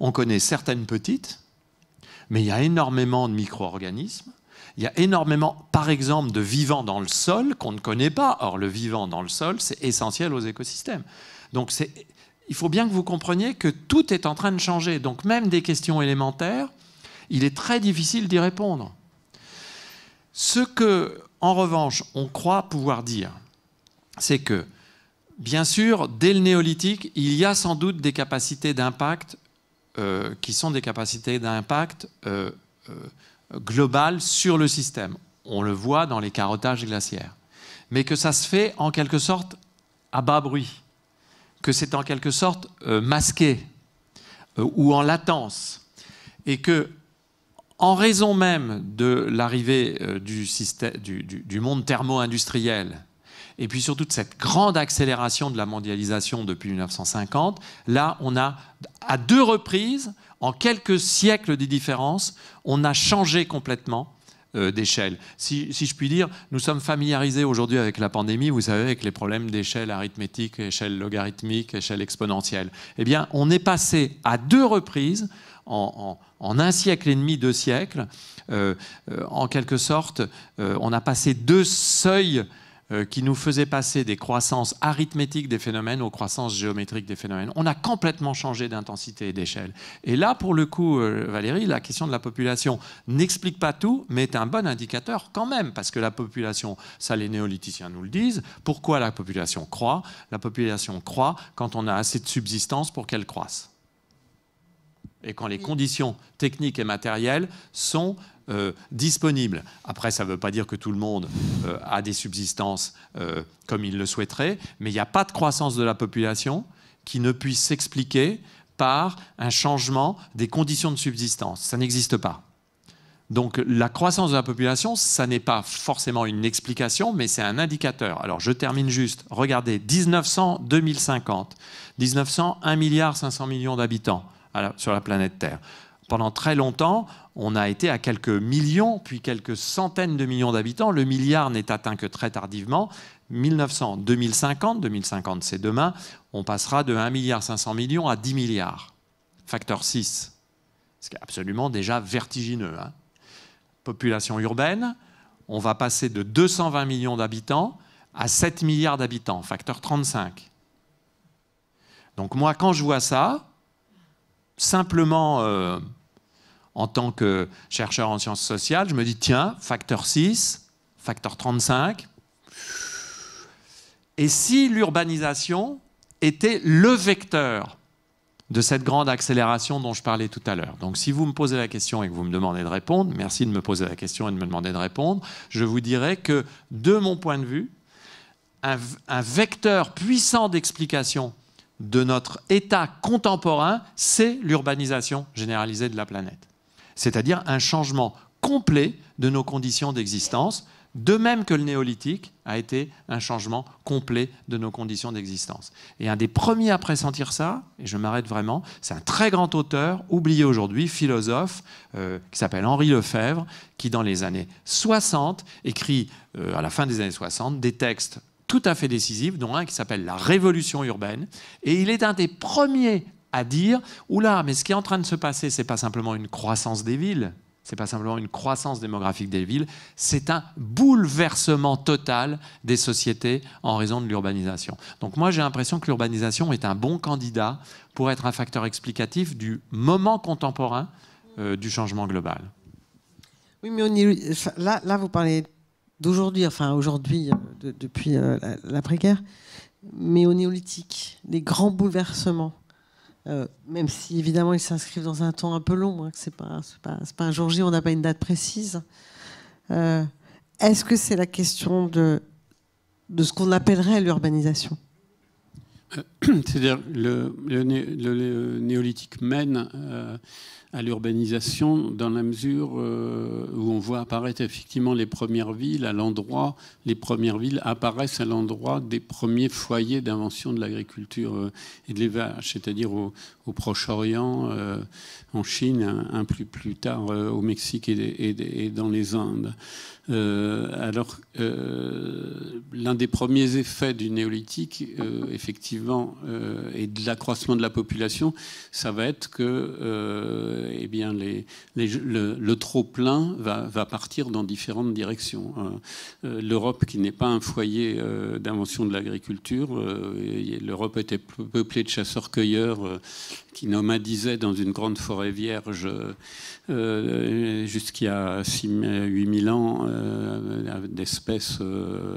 on connaît certaines petites, mais il y a énormément de micro-organismes, il y a énormément, par exemple, de vivants dans le sol qu'on ne connaît pas. Or, le vivant dans le sol, c'est essentiel aux écosystèmes. Donc, il faut bien que vous compreniez que tout est en train de changer. Donc, même des questions élémentaires, il est très difficile d'y répondre. Ce que en revanche, on croit pouvoir dire, c'est que, bien sûr, dès le néolithique, il y a sans doute des capacités d'impact euh, qui sont des capacités d'impact euh, euh, globales sur le système. On le voit dans les carottages glaciaires. Mais que ça se fait en quelque sorte à bas bruit, que c'est en quelque sorte masqué ou en latence, et que en raison même de l'arrivée euh, du, monde thermo-industriel, et puis surtout de cette grande accélération de la mondialisation depuis 1950, là, on a, à deux reprises, en quelques siècles de différence, on a changé complètement euh, d'échelle. si, je puis dire, nous sommes familiarisés aujourd'hui avec la pandémie, vous savez, avec les problèmes d'échelle arithmétique, échelle logarithmique, échelle exponentielle. Eh bien, on est passé à deux reprises en, un siècle et demi, deux siècles, euh, euh, en quelque sorte, euh, on a passé deux seuils qui nous faisaient passer des croissances arithmétiques des phénomènes aux croissances géométriques des phénomènes. On a complètement changé d'intensité et d'échelle. Et là, pour le coup, Valérie, la question de la population n'explique pas tout, mais est un bon indicateur quand même, parce que la population, ça les néolithiciens nous le disent, pourquoi la population croît La population croît quand on a assez de subsistance pour qu'elle croisse et quand les conditions techniques et matérielles sont euh, disponibles. Après, ça ne veut pas dire que tout le monde euh, a des subsistances euh, comme il le souhaiterait, mais il n'y a pas de croissance de la population qui ne puisse s'expliquer par un changement des conditions de subsistance. Ça n'existe pas. Donc la croissance de la population, ça n'est pas forcément une explication, mais c'est un indicateur. Alors je termine juste. Regardez, 1900-2050. 1900, 1 milliard 500 millions d'habitants sur la planète Terre. Pendant très longtemps, on a été à quelques millions, puis quelques centaines de millions d'habitants. Le milliard n'est atteint que très tardivement. 1900, 2050, 2050 c'est demain, on passera de 1,5 milliard à 10 milliards, facteur 6. Ce qui est absolument déjà vertigineux. Hein. Population urbaine, on va passer de 220 millions d'habitants à 7 milliards d'habitants, facteur 35. Donc moi, quand je vois ça, simplement euh, en tant que chercheur en sciences sociales, je me dis tiens, facteur 6, facteur 35. Et si l'urbanisation était le vecteur de cette grande accélération dont je parlais tout à l'heure. Donc si vous me posez la question et que vous me demandez de répondre, merci de me poser la question et de me demander de répondre, je vous dirais que de mon point de vue, un, un vecteur puissant d'explication de notre état contemporain, c'est l'urbanisation généralisée de la planète. C'est-à-dire un changement complet de nos conditions d'existence, de même que le néolithique a été un changement complet de nos conditions d'existence. Et un des premiers à pressentir ça, et je m'arrête vraiment, c'est un très grand auteur, oublié aujourd'hui, philosophe, euh, qui s'appelle Henri Lefebvre, qui dans les années 60 écrit, euh, à la fin des années 60, des textes tout à fait décisif, dont un qui s'appelle la révolution urbaine. Et il est un des premiers à dire, oula, mais ce qui est en train de se passer, ce n'est pas simplement une croissance des villes, ce n'est pas simplement une croissance démographique des villes, c'est un bouleversement total des sociétés en raison de l'urbanisation. Donc moi j'ai l'impression que l'urbanisation est un bon candidat pour être un facteur explicatif du moment contemporain euh, du changement global. Oui, mais là, là, vous parlez d'aujourd'hui, enfin aujourd'hui, euh, depuis euh, l'après-guerre, mais au néolithique, les grands bouleversements, euh, même si évidemment ils s'inscrivent dans un temps un peu long, hein, que c'est pas, pas, un jour J, on n'a pas une date précise. Est-ce que c'est la question de, de ce qu'on appellerait l'urbanisation C'est-à-dire le, néolithique mène à l'urbanisation dans la mesure euh, où on voit apparaître effectivement les premières villes à l'endroit, les premières villes apparaissent à l'endroit des premiers foyers d'invention de l'agriculture euh, et de l'élevage, c'est-à-dire au, Proche-Orient, euh, en Chine, un, plus, plus tard au Mexique et, dans les Indes. alors, l'un des premiers effets du néolithique, effectivement, et de l'accroissement de la population, ça va être que eh bien le, trop-plein va, partir dans différentes directions. Euh, euh, L'Europe, qui n'est pas un foyer euh, d'invention de l'agriculture, l'Europe était peuplée de chasseurs-cueilleurs qui nomadisaient dans une grande forêt vierge jusqu'à 8000 ans d'espèces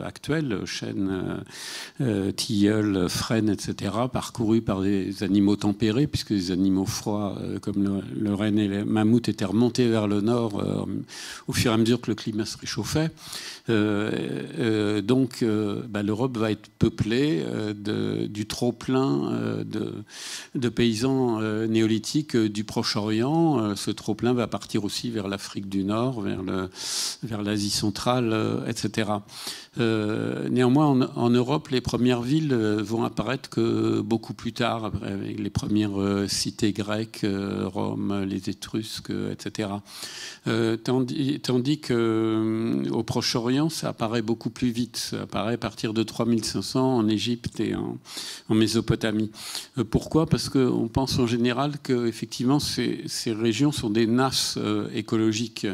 actuelles, chênes, tilleuls, frênes, etc., parcourues par des animaux tempérés, puisque les animaux froids comme le le renne et les mammouths étaient remontés vers le nord euh, au fur et à mesure que le climat se réchauffait. Euh, euh, donc euh, bah, l'Europe va être peuplée de, du trop-plein de, paysans néolithiques du Proche-Orient. ce trop-plein va partir aussi vers l'Afrique du Nord, vers, vers l'Asie centrale, etc. néanmoins, en, en Europe, les premières villes vont apparaître que beaucoup plus tard, avec les premières cités grecques, Rome, les Étrusques, etc. tandis, tandis que au Proche-Orient, ça apparaît beaucoup plus vite. Ça apparaît à partir de 3500 en Égypte et en, Mésopotamie. Euh, pourquoi Parce qu'on pense en général que effectivement ces, régions sont des nasses euh, écologiques.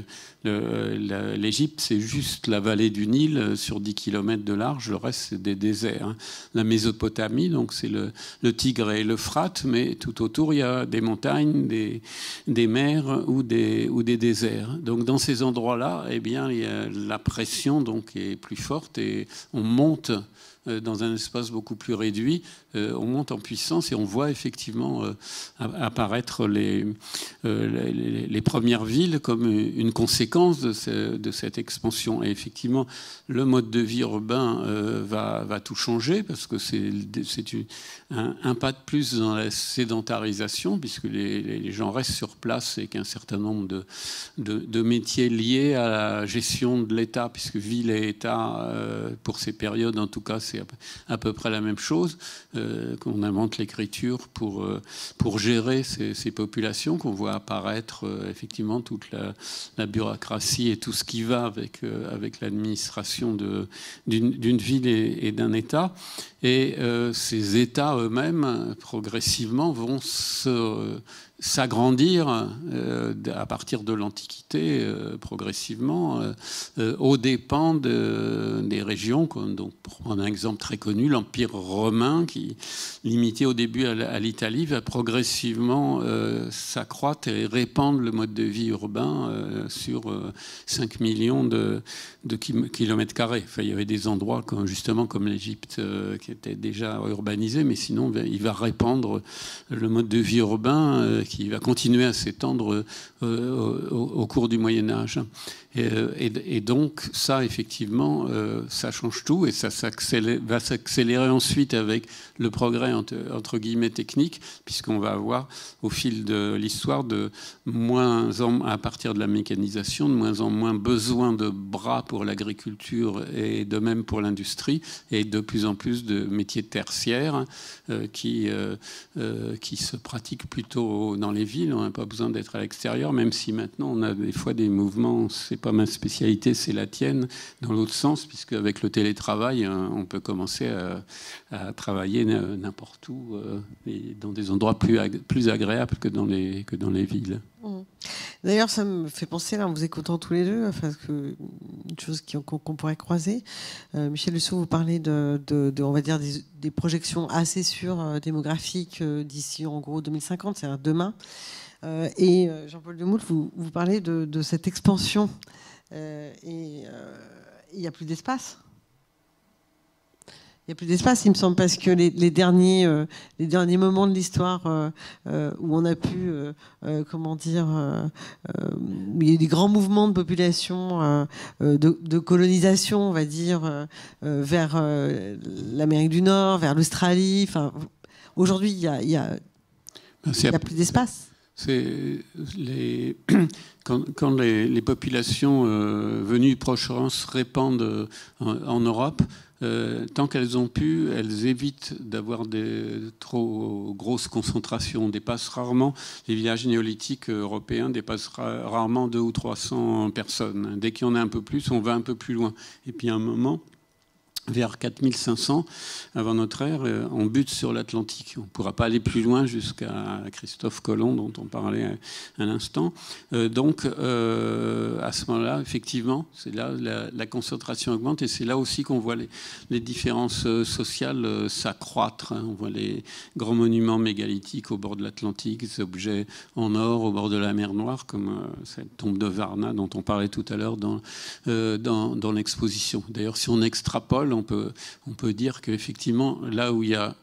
L'Égypte, c'est juste la vallée du Nil euh, sur 10 km de large, le reste, c'est des déserts. Hein. La Mésopotamie, donc c'est le, Tigre et l'Euphrate, mais tout autour, il y a des montagnes, des, mers ou des, déserts. Donc dans ces endroits-là, eh bien, la pression donc, est plus forte et on monte euh, dans un espace beaucoup plus réduit euh, on monte en puissance et on voit effectivement euh, apparaître euh, les, les, premières villes comme une conséquence de, cette expansion. Et effectivement, le mode de vie urbain va, tout changer parce que c'est un, pas de plus dans la sédentarisation puisque les, gens restent sur place et qu'un certain nombre de, de, de, métiers liés à la gestion de l'État, puisque ville et État, pour ces périodes en tout cas, c'est à peu près la même chose. Euh, qu'on invente l'écriture pour, euh, pour gérer ces, populations, qu'on voit apparaître euh, effectivement toute la, bureaucratie et tout ce qui va avec, avec l'administration d'une ville et d'un État. Et ces États eux-mêmes, progressivement, vont se s'agrandir euh, à partir de l'Antiquité euh, progressivement euh, au aux dépens des régions. Comme, donc, pour un exemple très connu, l'Empire romain, qui limité au début à l'Italie, va progressivement s'accroître et répandre le mode de vie urbain sur 5 millions de, kilomètres carrés. il y avait des endroits comme, justement comme l'Égypte qui était déjà urbanisé mais sinon il va répandre le mode de vie urbain qui va continuer à s'étendre euh, au, cours du Moyen Âge. Et, donc, ça, effectivement, euh, ça change tout et ça va s'accélérer ensuite avec le progrès, entre, guillemets, technique, puisqu'on va avoir, au fil de l'histoire, de moins en, à partir de la mécanisation, de moins en moins besoin de bras pour l'agriculture et de même pour l'industrie, et de plus en plus de métiers tertiaires euh, qui, euh, qui se pratiquent plutôt dans les villes. On n'a pas besoin d'être à l'extérieur, même si maintenant, on a des fois des mouvements séparés ma spécialité, c'est la tienne, dans l'autre sens, puisque avec le télétravail, euh, on peut commencer à, travailler n'importe où, euh, et dans des endroits plus, plus agréables que dans les, que dans les villes. Mmh. D'ailleurs, ça me fait penser, là, en vous écoutant tous les deux, enfin, une chose qu'on pourrait croiser. Euh, Michel Lussou, vous parlez de, on va dire, des, projections assez sûres démographiques d'ici, en gros, 2050, c'est-à-dire demain. et Jean-Paul Demoule, vous, vous parlez de, de, cette expansion euh, et euh, il n'y a plus d'espace. Il n'y a plus d'espace, il me semble, parce que les, derniers, euh, les derniers moments de l'histoire où on a pu, comment dire, il y a eu des grands mouvements de population, de, colonisation, on va dire, vers l'Amérique du Nord, vers l'Australie. aujourd'hui, il n'y a plus d'espace. Les, quand, les, populations euh, venues du Proche-Orient se répandent euh, en, Europe, euh, tant qu'elles ont pu, elles évitent d'avoir des trop grosses concentrations. On dépasse rarement, les villages néolithiques européens dépassent rarement 200 ou 300 personnes. Dès qu'il y en a un peu plus, on va un peu plus loin. Et puis un moment, vers 4500 avant notre ère, on euh, bute sur l'Atlantique. On ne pourra pas aller plus loin jusqu'à Christophe Colomb, dont on parlait à euh, instant. Euh, donc, à ce moment-là, effectivement, c'est là la, la, concentration augmente et c'est là aussi qu'on voit les, les différences sociales s'accroître. Hein. On voit les grands monuments mégalithiques au bord de l'Atlantique, des objets en or au bord de la mer Noire, comme cette tombe de Varna dont on parlait tout à l'heure dans, dans, dans l'exposition. D'ailleurs, si on extrapole, on peut, on peut dire qu'effectivement, là où il y a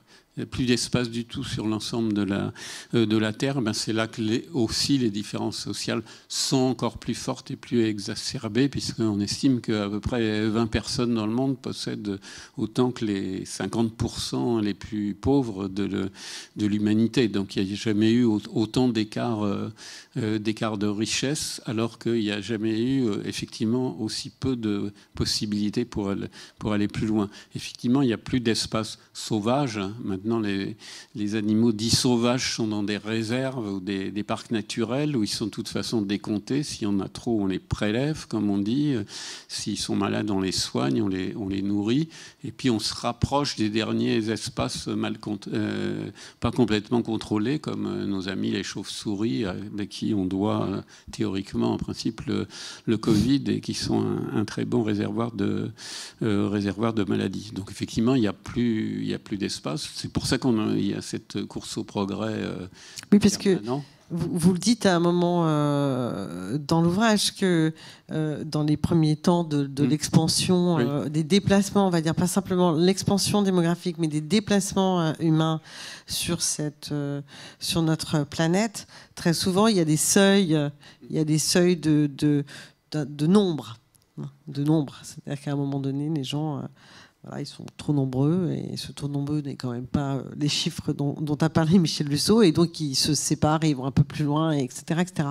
plus d'espace du tout sur l'ensemble de la, euh, de la Terre, ben c'est là que les, aussi les différences sociales sont encore plus fortes et plus exacerbées, puisqu'on estime qu'à peu près 20 personnes dans le monde possèdent autant que les 50% les plus pauvres de l'humanité. Donc il n'y a jamais eu autant d'écart euh, euh, d'écart de richesse, alors qu'il n'y a jamais eu effectivement aussi peu de possibilités pour pour aller plus loin. Effectivement, il n'y a plus d'espace sauvage hein, maintenant Maintenant, les, animaux dits sauvages sont dans des réserves ou des, parcs naturels où ils sont de toute façon décomptés. S'il y en a trop, on les prélève, comme on dit. S'ils sont malades, on les soigne, on les, on les nourrit. Et puis, on se rapproche des derniers espaces euh, pas complètement contrôlés, comme euh, nos amis les chauves-souris, euh, avec qui on doit théoriquement, en principe, le, Covid et qui sont un, très bon réservoir de, de maladies. Donc, effectivement, il n'y a plus, plus d'espace. C'est pour ça qu'il y a cette course au progrès. Euh, oui, parce que vous, le dites à un moment euh, dans l'ouvrage que euh, dans les premiers temps de, mm. l'expansion, des déplacements, on va dire pas simplement l'expansion démographique, mais des déplacements humains sur, cette, sur notre planète, très souvent il y a des seuils, il y a des seuils de, de, de nombre. De nombre. C'est-à-dire qu'à un moment donné, les gens ils sont trop nombreux et ce trop nombreux n'est quand même pas les euh, chiffres dont, a parlé Michel Lusseau et donc ils se séparent, et ils vont un peu plus loin, etc. etc.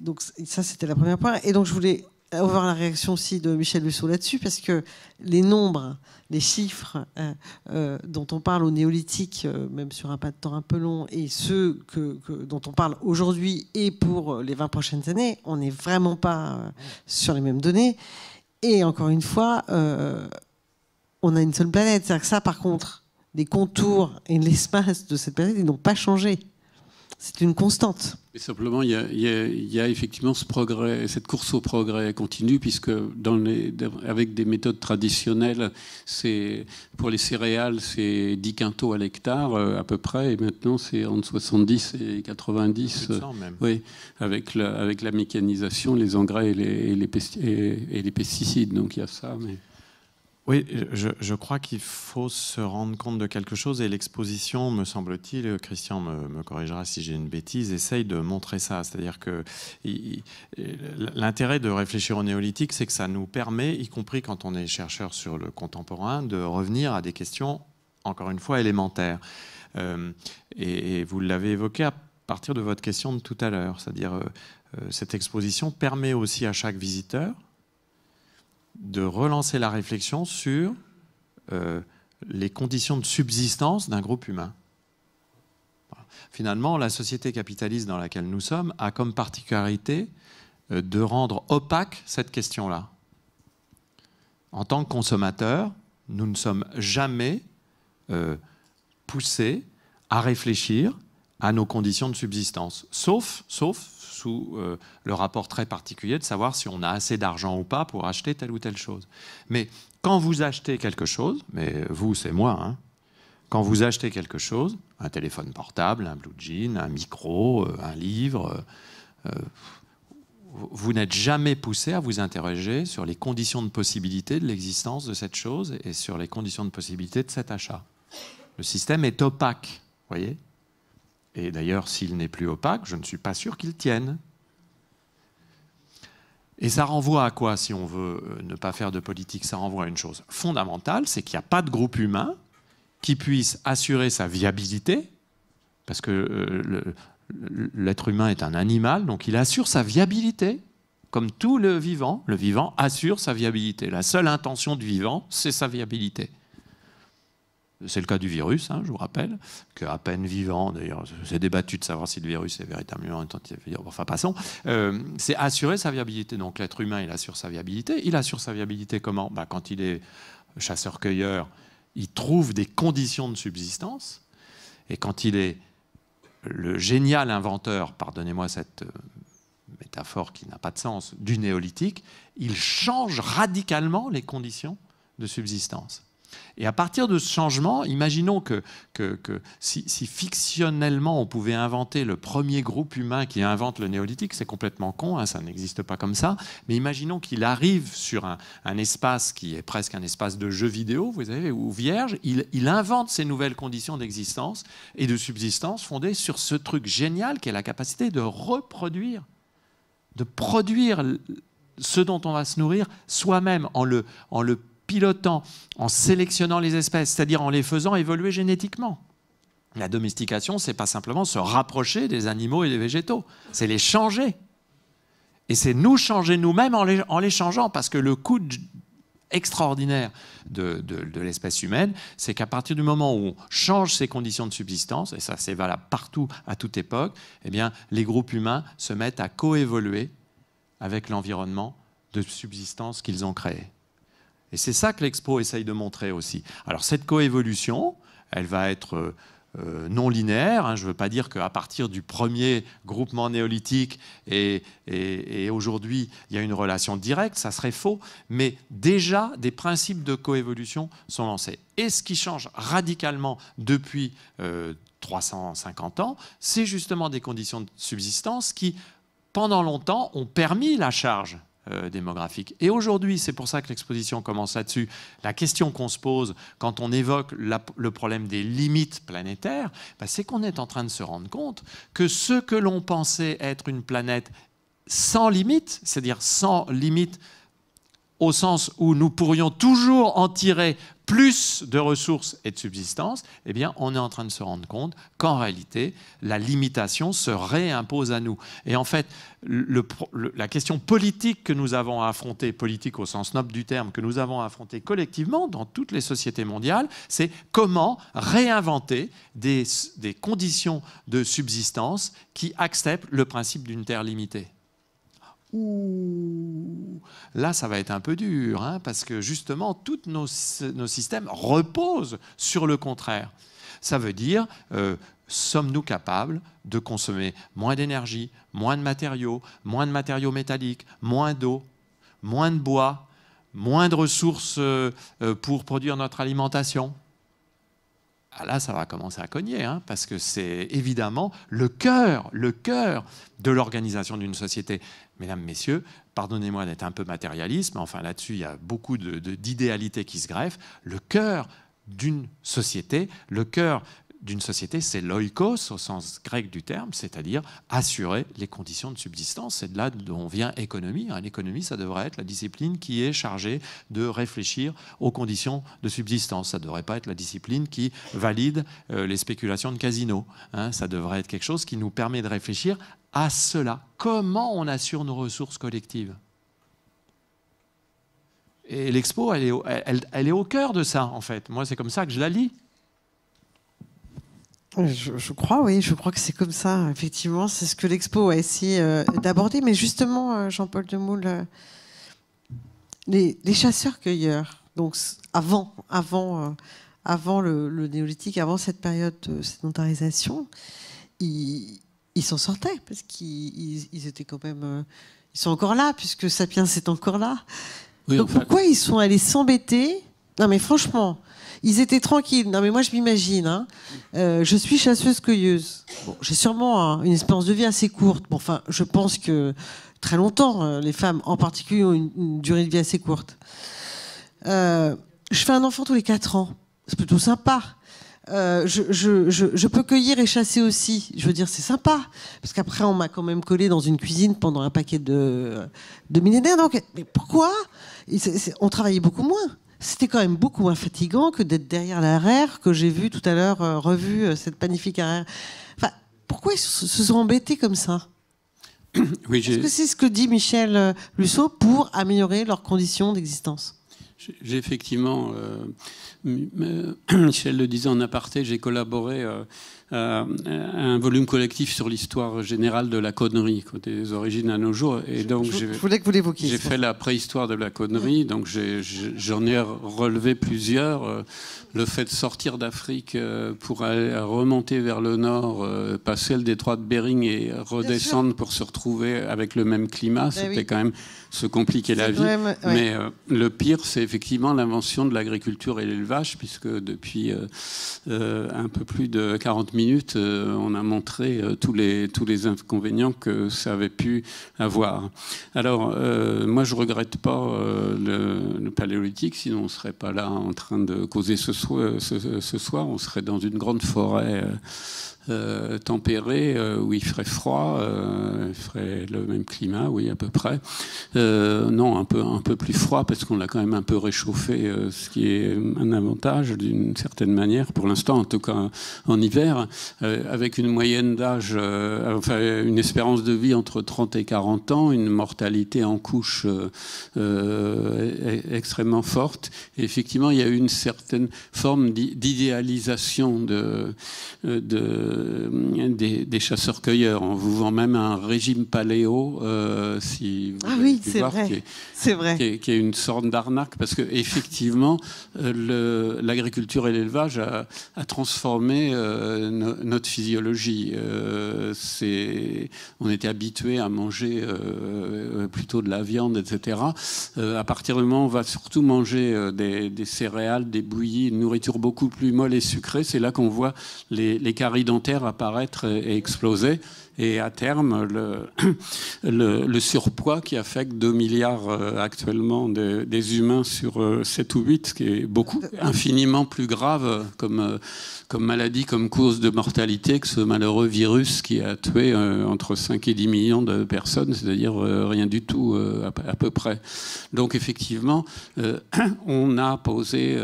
Donc ça, c'était la première part. Et donc je voulais avoir euh, la réaction aussi de Michel Lusseau là-dessus parce que les nombres, les chiffres euh, dont on parle au néolithique, même sur un pas de temps un peu long, et ceux dont on parle aujourd'hui et pour les 20 prochaines années, on n'est vraiment pas sur les mêmes données. Et encore une fois, on a une seule planète. C'est-à-dire que ça, par contre, les contours et l'espace de cette planète, ils n'ont pas changé. C'est une constante. Et simplement, il y, a, effectivement ce progrès, cette course au progrès continue, puisque avec des méthodes traditionnelles, c'est pour les céréales, c'est 10 quintaux à l'hectare euh, à peu près, et maintenant c'est entre 70 et 90. Euh, oui, avec la, mécanisation, les engrais et les, et les pesticides. Donc il y a ça. Mais... Oui, je, crois qu'il faut se rendre compte de quelque chose et l'exposition, me semble-t-il, Christian me, corrigera si j'ai une bêtise, essaye de montrer ça. C'est-à-dire que l'intérêt de réfléchir au néolithique, c'est que ça nous permet, y compris quand on est chercheur sur le contemporain, de revenir à des questions, encore une fois, élémentaires. Euh, et, vous l'avez évoqué à partir de votre question de tout à l'heure, c'est-à-dire euh, euh, cette exposition permet aussi à chaque visiteur, de relancer la réflexion sur euh, les conditions de subsistance d'un groupe humain. Finalement, la société capitaliste dans laquelle nous sommes a comme particularité euh, de rendre opaque cette question-là. En tant que consommateurs, nous ne sommes jamais euh, poussés à réfléchir à nos conditions de subsistance, sauf, sauf sous euh, le rapport très particulier de savoir si on a assez d'argent ou pas pour acheter telle ou telle chose. Mais quand vous achetez quelque chose, mais vous, c'est moi, hein, quand vous achetez quelque chose, un téléphone portable, un blue jean, un micro, euh, un livre, euh, vous n'êtes jamais poussé à vous interroger sur les conditions de possibilité de l'existence de cette chose et sur les conditions de possibilité de cet achat. Le système est opaque, voyez et d'ailleurs, s'il n'est plus opaque, je ne suis pas sûr qu'il tienne. Et ça renvoie à quoi, si on veut euh, ne pas faire de politique Ça renvoie à une chose fondamentale, c'est qu'il n'y a pas de groupe humain qui puisse assurer sa viabilité, parce que euh, l'être humain est un animal, donc il assure sa viabilité, comme tout le vivant. Le vivant assure sa viabilité. La seule intention du vivant, c'est sa viabilité. C'est le cas du virus, hein, je vous rappelle, que à peine vivant, d'ailleurs, c'est débattu de savoir si le virus est véritablement vivant, enfin passons, euh, c'est assurer sa viabilité. Donc l'être humain, il assure sa viabilité. Il assure sa viabilité comment bah, Quand il est chasseur-cueilleur, il trouve des conditions de subsistance. Et quand il est le génial inventeur, pardonnez-moi cette euh, métaphore qui n'a pas de sens, du néolithique, il change radicalement les conditions de subsistance. Et à partir de ce changement, imaginons que, si, fictionnellement on pouvait inventer le premier groupe humain qui invente le néolithique, c'est complètement con, hein, ça n'existe pas comme ça, mais imaginons qu'il arrive sur un, espace qui est presque un espace de jeu vidéo, vous savez, ou vierge, il, invente ces nouvelles conditions d'existence et de subsistance fondées sur ce truc génial qui est la capacité de reproduire, de produire ce dont on va se nourrir soi-même en le, en le pilotant, en sélectionnant les espèces, c'est-à-dire en les faisant évoluer génétiquement. La domestication, c'est pas simplement se rapprocher des animaux et des végétaux, c'est les changer. Et c'est nous changer nous-mêmes en, les, changeant, parce que le coût extraordinaire de, l'espèce humaine, c'est qu'à partir du moment où on change ses conditions de subsistance, et ça c'est valable partout, à toute époque, eh bien, les groupes humains se mettent à coévoluer avec l'environnement de subsistance qu'ils ont créé. Et c'est ça que l'expo essaye de montrer aussi. Alors cette coévolution, elle va être euh, non linéaire. Hein. Je ne veux pas dire qu'à partir du premier groupement néolithique et, aujourd'hui, il y a une relation directe, ça serait faux. Mais déjà, des principes de coévolution sont lancés. Et ce qui change radicalement depuis 350 euh, ans, c'est justement des conditions de subsistance qui, pendant longtemps, ont permis la charge euh, Et aujourd'hui, c'est pour ça que l'exposition commence là-dessus, la question qu'on se pose quand on évoque le problème des limites planétaires, bah, c'est qu'on est en train de se rendre compte que ce que l'on pensait être une planète sans limites, c'est-à-dire sans limite au sens où nous pourrions toujours en tirer plus de ressources et de subsistance, eh bien, on est en train de se rendre compte qu'en réalité, la limitation se réimpose à nous. Et en fait, la question politique que nous avons à affronter, politique au sens noble du terme, que nous avons à affronter collectivement dans toutes les sociétés mondiales, c'est comment réinventer des conditions de subsistance qui acceptent le principe d'une terre limitée. Ouh, là, ça va être un peu dur, hein, parce que justement, tous nos, systèmes reposent sur le contraire. Ça veut dire, euh, sommes-nous capables de consommer moins d'énergie, moins de matériaux, moins de matériaux métalliques, moins d'eau, moins de bois, moins de ressources euh, euh, pour produire notre alimentation ah, là, ça va commencer à cogner, hein, parce que c'est évidemment le cœur, le cœur de l'organisation d'une société. Mesdames, Messieurs, pardonnez-moi d'être un peu matérialiste, mais enfin là-dessus, il y a beaucoup d'idéalités de, qui se greffent. Le cœur d'une société, le cœur d'une société, c'est l'oikos au sens grec du terme, c'est-à-dire assurer les conditions de subsistance. C'est de là dont vient économie. Hein, l'économie, ça devrait être la discipline qui est chargée de réfléchir aux conditions de subsistance. Ça ne devrait pas être la discipline qui valide euh, les spéculations de casino. Hein, ça devrait être quelque chose qui nous permet de réfléchir à cela. Comment on assure nos ressources collectives et l'expo, elle est au cœur de ça, en fait. Moi, c'est comme ça que je la lis. Je, crois, oui, je crois que c'est comme ça, effectivement. C'est ce que l'expo a essayé euh, d'aborder. Mais justement, euh, Jean-Paul Demoule, euh, les, chasseurs-cueilleurs, donc avant, avant, avant le, néolithique, avant cette période de sédentarisation, ils s'en sortaient parce qu'ils étaient quand même. ils sont encore là, puisque Sapiens est encore là. donc pourquoi ils sont allés s'embêter Non, mais franchement. Ils étaient tranquilles. Non, mais moi, je m'imagine. Hein. Euh, je suis chasseuse-cueilleuse. j'ai sûrement hein, une espérance de vie assez courte. enfin, je pense que très longtemps, hein, les femmes en particulier ont une, durée de vie assez courte. Euh, je fais un enfant tous les 4 ans. C'est plutôt sympa. Euh, je, peux cueillir et chasser aussi. Je veux dire, c'est sympa. Parce qu'après, on m'a quand même collé dans une cuisine pendant un paquet de, millénaires. Donc, mais pourquoi On travaillait beaucoup moins c'était quand même beaucoup moins fatigant que d'être derrière l'arrière que j'ai vu tout à l'heure, revue, revu euh, cette magnifique arrière Enfin, pourquoi ils se sont embêtés comme ça oui, Est-ce que c'est ce que dit Michel euh, Lussault pour améliorer leurs conditions d'existence j'ai effectivement, euh, Michel le disait en aparté, j'ai collaboré euh, un volume collectif sur l'histoire générale de la connerie, des origines à nos jours. Et donc, je, voulais que vous l'évoquiez. J'ai fait la préhistoire de la connerie, donc j'en ai, relevé plusieurs. Euh, le fait de sortir d'Afrique euh, pour aller, remonter vers le nord, passer le détroit de Bering et redescendre pour se retrouver avec le même climat, ben c'était quand même se compliquer la vie. Mais le pire, c'est effectivement l'invention de l'agriculture et l'élevage, puisque depuis un peu plus de 40 minutes, euh, on a montré euh, tous, les, tous les inconvénients que ça avait pu avoir. Alors, euh, moi, je ne regrette pas le, paléolithique, sinon on ne serait pas là en train de causer ce soir, on serait dans une grande forêt euh, tempéré euh, où il ferait froid, euh, il ferait le même climat, oui, à peu près. non, un peu, un peu plus froid parce qu'on l'a quand même un peu réchauffé, ce qui est un avantage d'une certaine manière, pour l'instant, en tout cas en hiver, avec une moyenne d'âge, enfin, une espérance de vie entre 30 et 40 ans, une mortalité en couche e, e, extrêmement forte. Et effectivement, il y a eu une certaine forme d'idéalisation de, de euh, des, chasseurs-cueilleurs. On vous vend même un régime paléo, euh, si vous ah c'est vrai. Qui est, une sorte d'arnaque, parce que effectivement, euh, l'agriculture et l'élevage a, transformé notre physiologie. c'est, on était habitué à manger plutôt de la viande, etc. à partir du moment où on va surtout manger des, céréales, des bouillies, une nourriture beaucoup plus molle et sucrée, c'est là qu'on voit les, caries apparaître et exploser et à terme le, surpoids qui affecte 2 milliards euh, actuellement des humains sur 7 euh, ou 8, ce qui est beaucoup, infiniment plus grave euh, comme, maladie, comme cause de mortalité que ce malheureux virus qui a tué entre 5 et 10 millions de personnes, c'est-à-dire rien du tout à, peu près. Donc effectivement, on a posé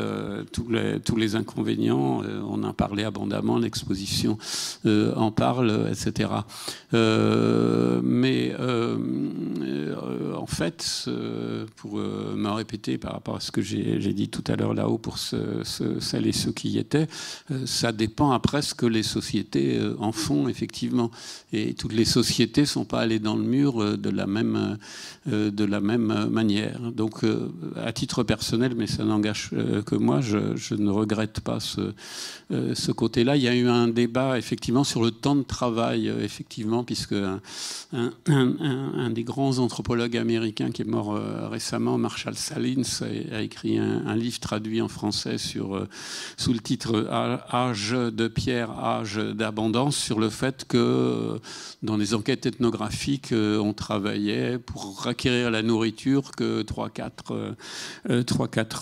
tous, les, tous les inconvénients, on en parlait abondamment, l'exposition en parle, etc. Euh, mais euh, euh, en fait, pour me répéter par rapport à ce que j'ai dit tout à l'heure là-haut pour ce, celles et ceux qui y étaient, ça dépend après ce que les sociétés en font effectivement. Et toutes les sociétés ne sont pas allées dans le mur de la même, de la même manière. Donc, à titre personnel, mais ça n'engage que moi, je, ne regrette pas ce, ce côté-là. Il y a eu un débat effectivement sur le temps de travail, effectivement puisque un, des grands anthropologues américains qui est mort euh, récemment, Marshall Salins, a, écrit un, livre traduit en français sur, euh, sous le titre Âge de pierre, âge d'abondance, sur le fait que euh, dans les enquêtes ethnographiques, on travaillait pour acquérir la nourriture que 3-4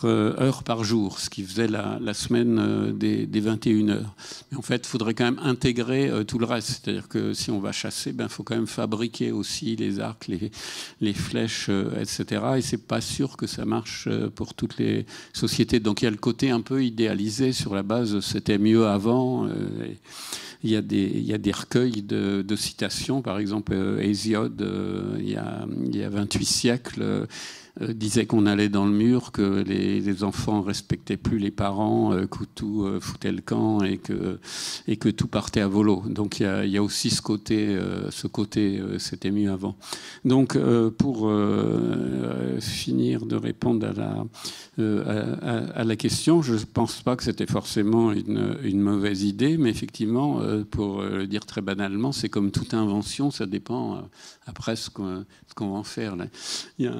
heures par jour, ce qui faisait la, semaine des, 21 heures. Mais en fait, il faudrait quand même intégrer tout le reste. C'est-à-dire que si on va chasser, il ben, faut quand même fabriquer aussi les arcs, les, les flèches, euh, etc. Et c'est pas sûr que ça marche euh, pour toutes les sociétés. Donc il y a le côté un peu idéalisé sur la base c'était mieux avant. Euh, il y, a des, il y a des recueils de, de citations, par exemple Hésiode, il, y a, il y a 28 siècles euh, disait qu'on allait dans le mur, que les, enfants respectaient plus les parents, euh, que tout euh, foutait le camp et que, et que tout partait à volo. Donc il y a, aussi ce côté, ce côté c'était mieux avant. Donc pour finir de répondre à la, à, la question, je ne pense pas que c'était forcément une, une, mauvaise idée, mais effectivement, pour le dire très banalement, c'est comme toute invention, ça dépend après ce qu'on va en faire. Là. Il y a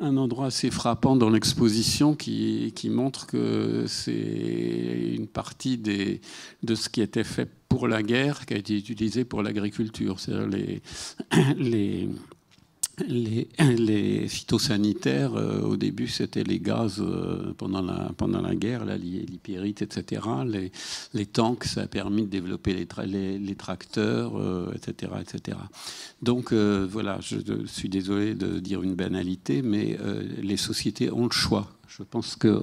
un, endroit assez frappant dans l'exposition qui, montre que c'est une partie des, de ce qui était fait pour la guerre qui a été utilisé pour l'agriculture. C'est-à-dire les, les les, phytosanitaires, euh, au début, c'était les gaz euh, pendant, la, pendant la guerre, l'ipérite, l'hypérite, etc. Les, tanks, ça a permis de développer les, tracteurs, etc., euh, etc. Donc, voilà, je, suis désolé de dire une banalité, mais les sociétés ont le choix je pense que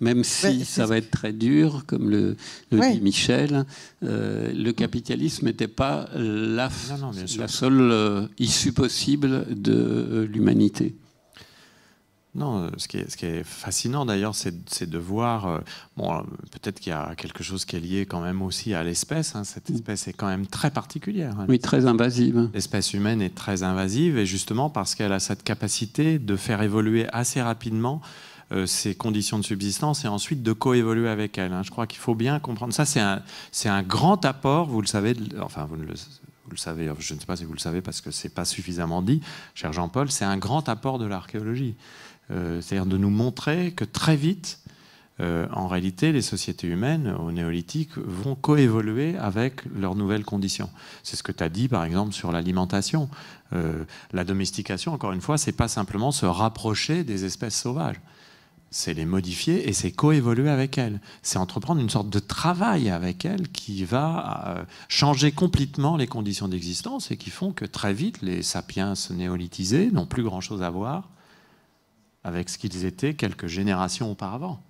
même si ça va être très dur, comme le, dit Michel, euh, le capitalisme n'était pas la, la seule euh, issue possible de euh, l'humanité. Non, ce qui est, ce qui est fascinant d'ailleurs, c'est de voir, peut-être qu'il y a quelque chose qui est lié quand même aussi à l'espèce. Hein. cette mm. espèce est quand même très particulière. Hein. oui, très invasive. L'espèce humaine est très invasive et justement parce qu'elle a cette capacité de faire évoluer assez rapidement ses euh, conditions de subsistance et ensuite de coévoluer avec elles. Hein. Je crois qu'il faut bien comprendre ça. C'est un, un, grand apport, vous le savez, enfin vous le, le, savez, je ne sais pas si vous le savez parce que ce n'est pas suffisamment dit, cher Jean-Paul, c'est un grand apport de l'archéologie. Euh, c'est-à-dire de nous montrer que très vite, euh, en réalité, les sociétés humaines au néolithique vont coévoluer avec leurs nouvelles conditions. C'est ce que tu as dit, par exemple, sur l'alimentation. la domestication, encore une fois, c'est pas simplement se rapprocher des espèces sauvages c'est les modifier et c'est coévoluer avec elles. C'est entreprendre une sorte de travail avec elles qui va euh, changer complètement les conditions d'existence et qui font que très vite les sapiens néolithisés n'ont plus grand-chose à voir avec ce qu'ils étaient quelques générations auparavant.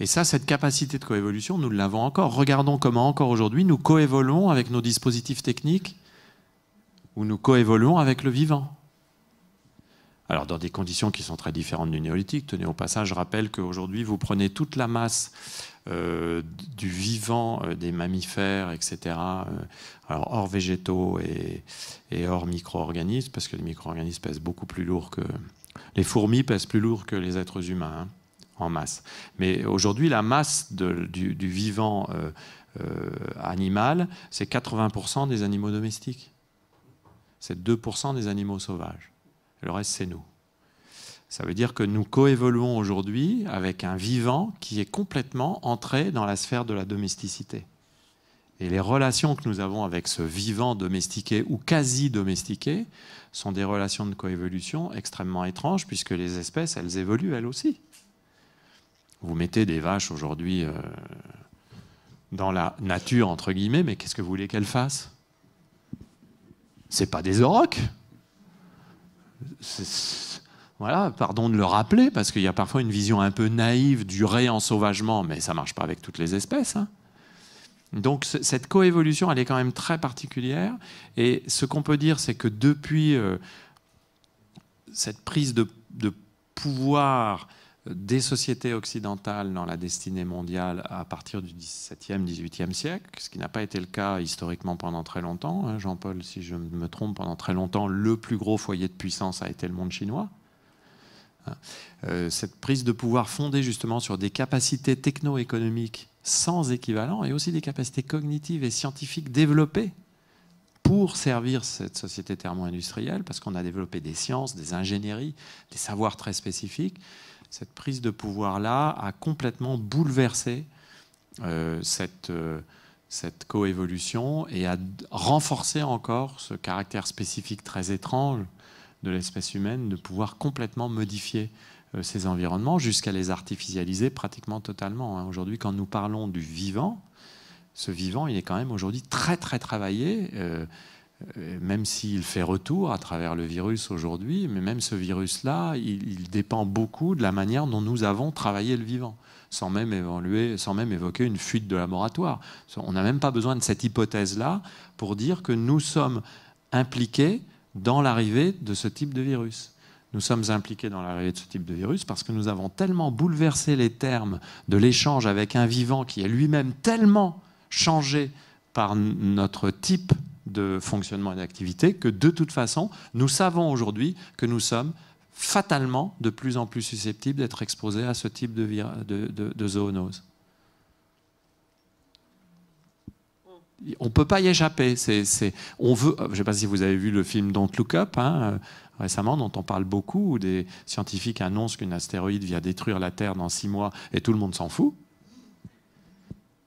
Et ça, cette capacité de coévolution, nous l'avons encore. Regardons comment encore aujourd'hui nous coévoluons avec nos dispositifs techniques ou nous coévoluons avec le vivant alors dans des conditions qui sont très différentes du néolithique. Tenez au passage, je rappelle qu'aujourd'hui, vous prenez toute la masse euh, du vivant euh, des mammifères, etc., euh, alors hors végétaux et, hors micro-organismes, parce que les micro-organismes pèsent beaucoup plus lourd que... Les fourmis pèsent plus lourd que les êtres humains hein, en masse. Mais aujourd'hui, la masse du, vivant animal, c'est 80% des animaux domestiques. C'est 2% des animaux sauvages le reste c'est nous. Ça veut dire que nous coévoluons aujourd'hui avec un vivant qui est complètement entré dans la sphère de la domesticité. Et les relations que nous avons avec ce vivant domestiqué ou quasi domestiqué sont des relations de coévolution extrêmement étranges puisque les espèces, elles évoluent elles aussi. Vous mettez des vaches aujourd'hui euh, dans la nature, entre guillemets, mais qu'est-ce que vous voulez qu'elles fassent Ce n'est pas des aurochs voilà, pardon de le rappeler, parce qu'il y a parfois une vision un peu naïve du réensauvagement, mais ça ne marche pas avec toutes les espèces. Hein. Donc cette coévolution, elle est quand même très particulière. Et ce qu'on peut dire, c'est que depuis euh, cette prise de pouvoir des sociétés occidentales dans la destinée mondiale à partir du XVIIe, XVIIIe siècle, ce qui n'a pas été le cas historiquement pendant très longtemps. Hein, Jean-Paul, si je me trompe, pendant très longtemps, le plus gros foyer de puissance a été le monde chinois. Hein, euh, cette prise de pouvoir fondée justement sur des capacités techno-économiques sans équivalent et aussi des capacités cognitives et scientifiques développées pour servir cette société thermo-industrielle, parce qu'on a développé des sciences, des ingénieries, des savoirs très spécifiques, cette prise de pouvoir-là a complètement bouleversé euh, cette, euh, cette coévolution et a renforcé encore ce caractère spécifique très étrange de l'espèce humaine de pouvoir complètement modifier euh, ses environnements jusqu'à les artificialiser pratiquement totalement. Hein. Aujourd'hui, quand nous parlons du vivant, ce vivant, il est quand même aujourd'hui très très travaillé. Euh, même s'il fait retour à travers le virus aujourd'hui, mais même ce virus-là, il, dépend beaucoup de la manière dont nous avons travaillé le vivant, sans même, sans même évoquer une fuite de laboratoire. On n'a même pas besoin de cette hypothèse-là pour dire que nous sommes impliqués dans l'arrivée de ce type de virus. Nous sommes impliqués dans l'arrivée de ce type de virus parce que nous avons tellement bouleversé les termes de l'échange avec un vivant qui est lui-même tellement changé par notre type de fonctionnement et d'activité, que de toute façon, nous savons aujourd'hui que nous sommes fatalement de plus en plus susceptibles d'être exposés à ce type de, de, de, zoonose. on ne peut pas y échapper. c'est on veut, je ne sais pas si vous avez vu le film Don't Look Up, hein, euh, récemment, dont on parle beaucoup, où des scientifiques annoncent qu'une astéroïde vient détruire la Terre dans six mois et tout le monde s'en fout.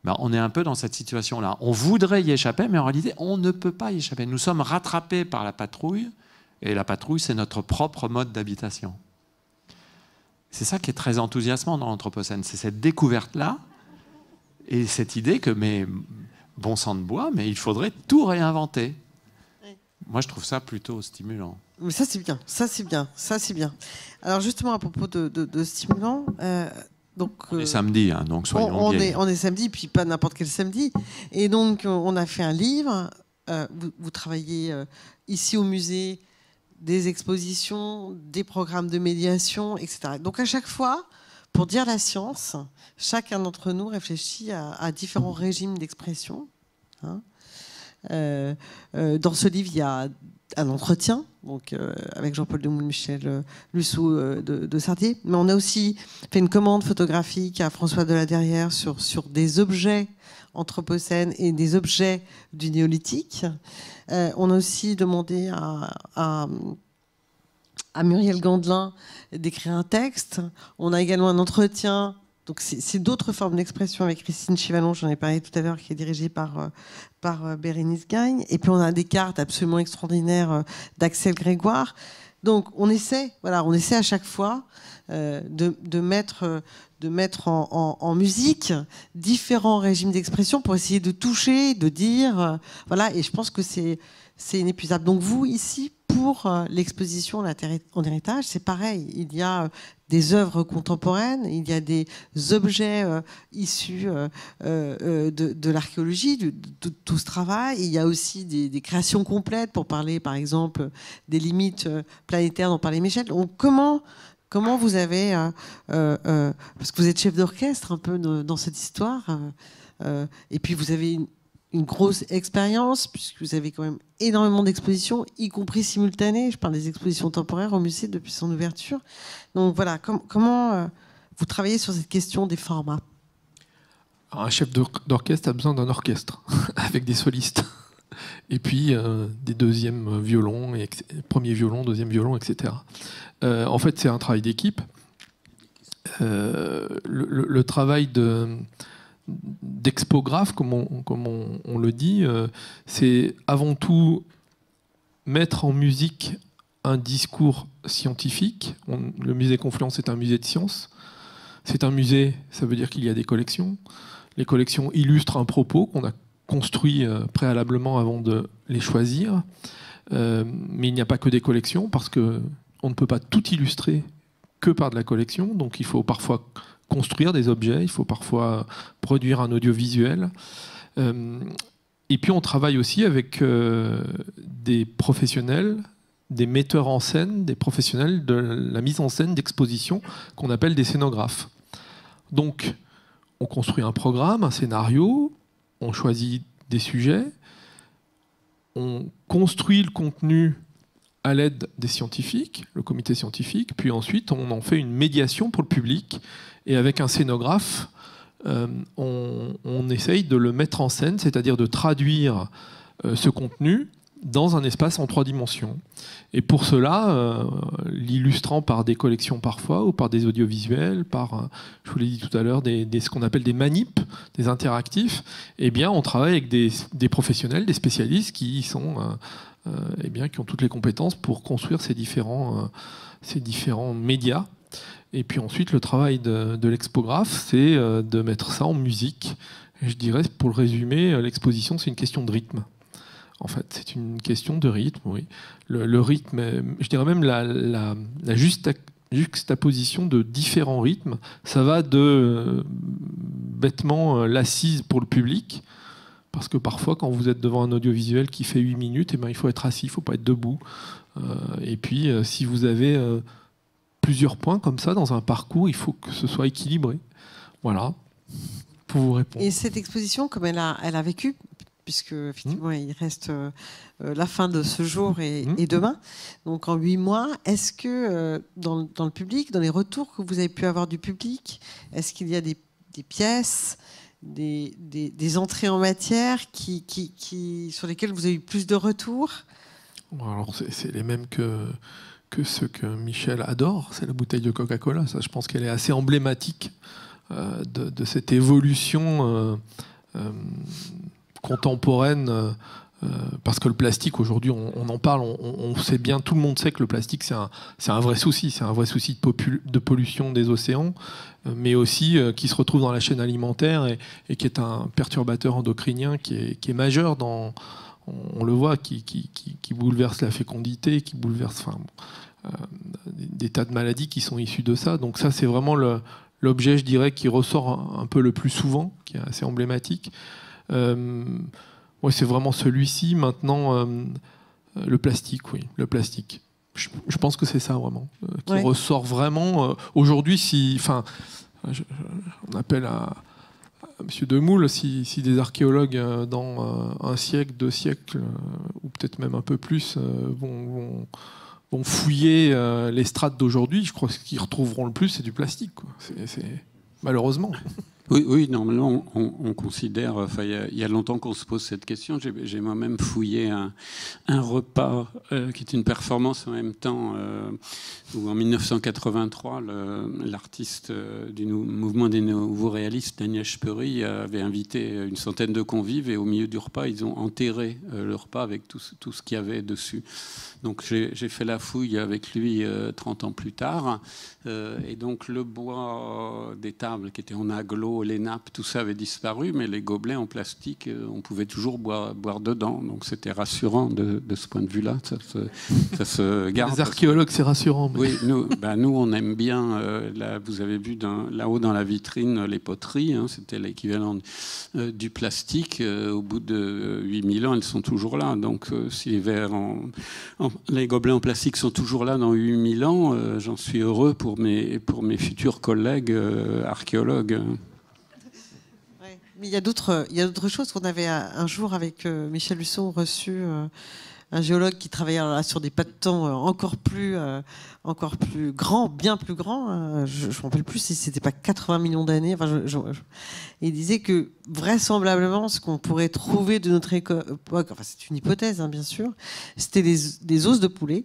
Ben, on est un peu dans cette situation-là. On voudrait y échapper, mais en réalité, on ne peut pas y échapper. Nous sommes rattrapés par la patrouille, et la patrouille, c'est notre propre mode d'habitation. C'est ça qui est très enthousiasmant dans l'Anthropocène, c'est cette découverte-là, et cette idée que, bon sang de bois, mais il faudrait tout réinventer. Moi, je trouve ça plutôt stimulant. Mais ça, c'est bien, ça, c'est bien, ça, c'est bien. Alors, justement, à propos de, stimulant, euh, donc, on est euh, samedi, hein, donc soyons on, on est, samedi, puis pas n'importe quel samedi. Et donc, euh, on a fait un livre. Euh, vous, travaillez ici au musée des expositions, des programmes de médiation, etc. Donc, à chaque fois, pour dire la science, chacun d'entre nous réfléchit à, différents régimes d'expression. Hein. dans ce livre, il y a un entretien donc euh, avec Jean-Paul de Michel euh, Lussou euh, de, de Sartier. Mais on a aussi fait une commande photographique à François de la sur, sur des objets anthropocènes et des objets du néolithique. on a aussi demandé à, à, à Muriel Gandelin d'écrire un texte. On a également un entretien donc c'est d'autres formes d'expression avec Christine Chivalon, j'en ai parlé tout à l'heure, qui est dirigée par, euh, par euh, Bérénice Gagne. Et puis on a des cartes absolument extraordinaires euh, d'Axel Grégoire. Donc on essaie, voilà, on essaie à chaque fois de, mettre, de mettre en, musique différents régimes d'expression pour essayer de toucher, de dire, voilà. Et je pense que c'est c'est inépuisable. Donc vous, ici, pour euh, l'exposition en héritage, c'est pareil. Il y a euh, des œuvres contemporaines, il y a des objets euh, issus de, l'archéologie, de, tout ce travail. Il y a aussi des, créations complètes pour parler, par exemple, des limites planétaires dont parlait Michel. Donc, comment, comment vous avez, parce que vous êtes chef d'orchestre un peu dans cette histoire, et puis vous avez une une grosse expérience, puisque vous avez quand même énormément d'expositions, y compris simultanées. Je parle des expositions temporaires au musée depuis son ouverture. Donc voilà, comment euh, vous travaillez sur cette question des formats Un chef d'orchestre a besoin d'un orchestre, avec des solistes, et puis euh, des deuxièmes violons, et premier violon, deuxième violon, etc. Euh, en fait, c'est un travail d'équipe. le, travail de d'expographe, comme, on, comme on, le dit, euh, c'est avant tout mettre en musique un discours scientifique. le musée Confluence est un musée de science. C'est un musée, ça veut dire qu'il y a des collections. Les collections illustrent un propos qu'on a construit euh, préalablement avant de les choisir. Euh, mais il n'y a pas que des collections, parce qu'on ne peut pas tout illustrer que par de la collection. Donc il faut parfois construire des objets, il faut parfois produire un audiovisuel. Euh, et puis on travaille aussi avec euh, des professionnels, des metteurs en scène, des professionnels de la mise en scène d'exposition qu'on appelle des scénographes. Donc on construit un programme, un scénario, on choisit des sujets, on construit le contenu à l'aide des scientifiques, le comité scientifique, puis ensuite on en fait une médiation pour le public et avec un scénographe, euh, on, essaye de le mettre en scène, c'est-à-dire de traduire euh, ce contenu dans un espace en trois dimensions. Et pour cela, euh, l'illustrant par des collections parfois, ou par des audiovisuels, par, je vous l'ai dit tout à l'heure, des, ce qu'on appelle des manips, des interactifs, eh bien, on travaille avec des, des professionnels, des spécialistes qui sont, eh bien, qui ont toutes les compétences pour construire ces différents, ces différents médias et puis ensuite, le travail de, l'expographe, c'est euh, de mettre ça en musique. je dirais, pour le résumer, euh, l'exposition, c'est une question de rythme. En fait, c'est une question de rythme, oui. Le, rythme, je dirais même la, la, juxtaposition de différents rythmes. Ça va de euh, bêtement l'assise pour le public, parce que parfois, quand vous êtes devant un audiovisuel qui fait 8 minutes, eh ben, il faut être assis, il ne faut pas être debout. et puis, si vous avez plusieurs points comme ça dans un parcours, il faut que ce soit équilibré. Voilà, pour vous répondre. Et cette exposition, comme elle a, elle a vécu, puisque effectivement mmh. il reste euh, euh, la fin de ce jour mmh. et, demain, donc en huit mois, est-ce que euh, dans, le public, dans les retours que vous avez pu avoir du public, est-ce qu'il y a des, pièces des, entrées en matière qui, qui, qui, sur lesquelles vous avez eu plus de retours Alors, c'est les mêmes que, que ce que Michel adore, c'est la bouteille de Coca-Cola. Ça, je pense qu'elle est assez emblématique euh, de, cette évolution euh, euh, contemporaine. parce que le plastique, aujourd'hui, on, en parle, on, sait bien, tout le monde sait que le plastique, c'est un, vrai souci, c'est un vrai souci de, pollution des océans, mais aussi qui se retrouve dans la chaîne alimentaire et, qui est un perturbateur endocrinien qui est, majeur dans, on, le voit, qui, bouleverse la fécondité, qui bouleverse des tas de maladies qui sont issues de ça. Donc ça, c'est vraiment l'objet, je dirais, qui ressort un, peu le plus souvent, qui est assez emblématique. Euh, ouais, c'est vraiment celui-ci. Maintenant, euh, le plastique, oui, le plastique. Je, pense que c'est ça vraiment, euh, qui ressort vraiment. Aujourd'hui, si, enfin, on appelle à, M. Demoule, si, des archéologues dans un siècle, deux siècles, ou peut-être même un peu plus, vont vont fouiller euh, les strates d'aujourd'hui, je crois que ce qu'ils retrouveront le plus, c'est du plastique. Quoi. Malheureusement. Oui, normalement, on, considère, il y, a longtemps qu'on se pose cette question. J'ai moi-même fouillé un, repas euh, qui est une performance en même temps, euh, où en 1983, l'artiste euh, du mouvement des nouveaux réalistes, Daniel Sperry avait invité une centaine de convives et au milieu du repas, ils ont enterré le repas avec tout, ce qu'il y avait dessus. Donc j'ai fait la fouille avec lui 30 ans plus tard. et donc le bois des tables qui était en aglo les nappes, tout ça avait disparu, mais les gobelets en plastique, euh, on pouvait toujours boire, dedans. Donc c'était rassurant de, ce point de vue-là. Ça, se garde. Les archéologues, c'est rassurant. Oui, nous, bah, nous, on aime bien. Euh, vous avez vu là-haut dans la vitrine les poteries. Hein, c'était l'équivalent euh, du plastique. au bout de 8000 ans, elles sont toujours là. Donc si les gobelets en plastique sont toujours là dans 8000 ans, j'en suis heureux pour mes, pour mes futurs collègues archéologues il y a d'autres, euh, il y a d'autres choses qu'on avait un jour avec euh, Michel Husson reçu euh, un géologue qui travaillait sur des pas de temps encore plus, encore plus grand, bien plus grands. Hein, je ne me rappelle plus si c'était pas 80 millions d'années. Enfin, il disait que vraisemblablement, ce qu'on pourrait trouver de notre époque, enfin, c'est une hypothèse, hein, bien sûr, c'était des, os de poulet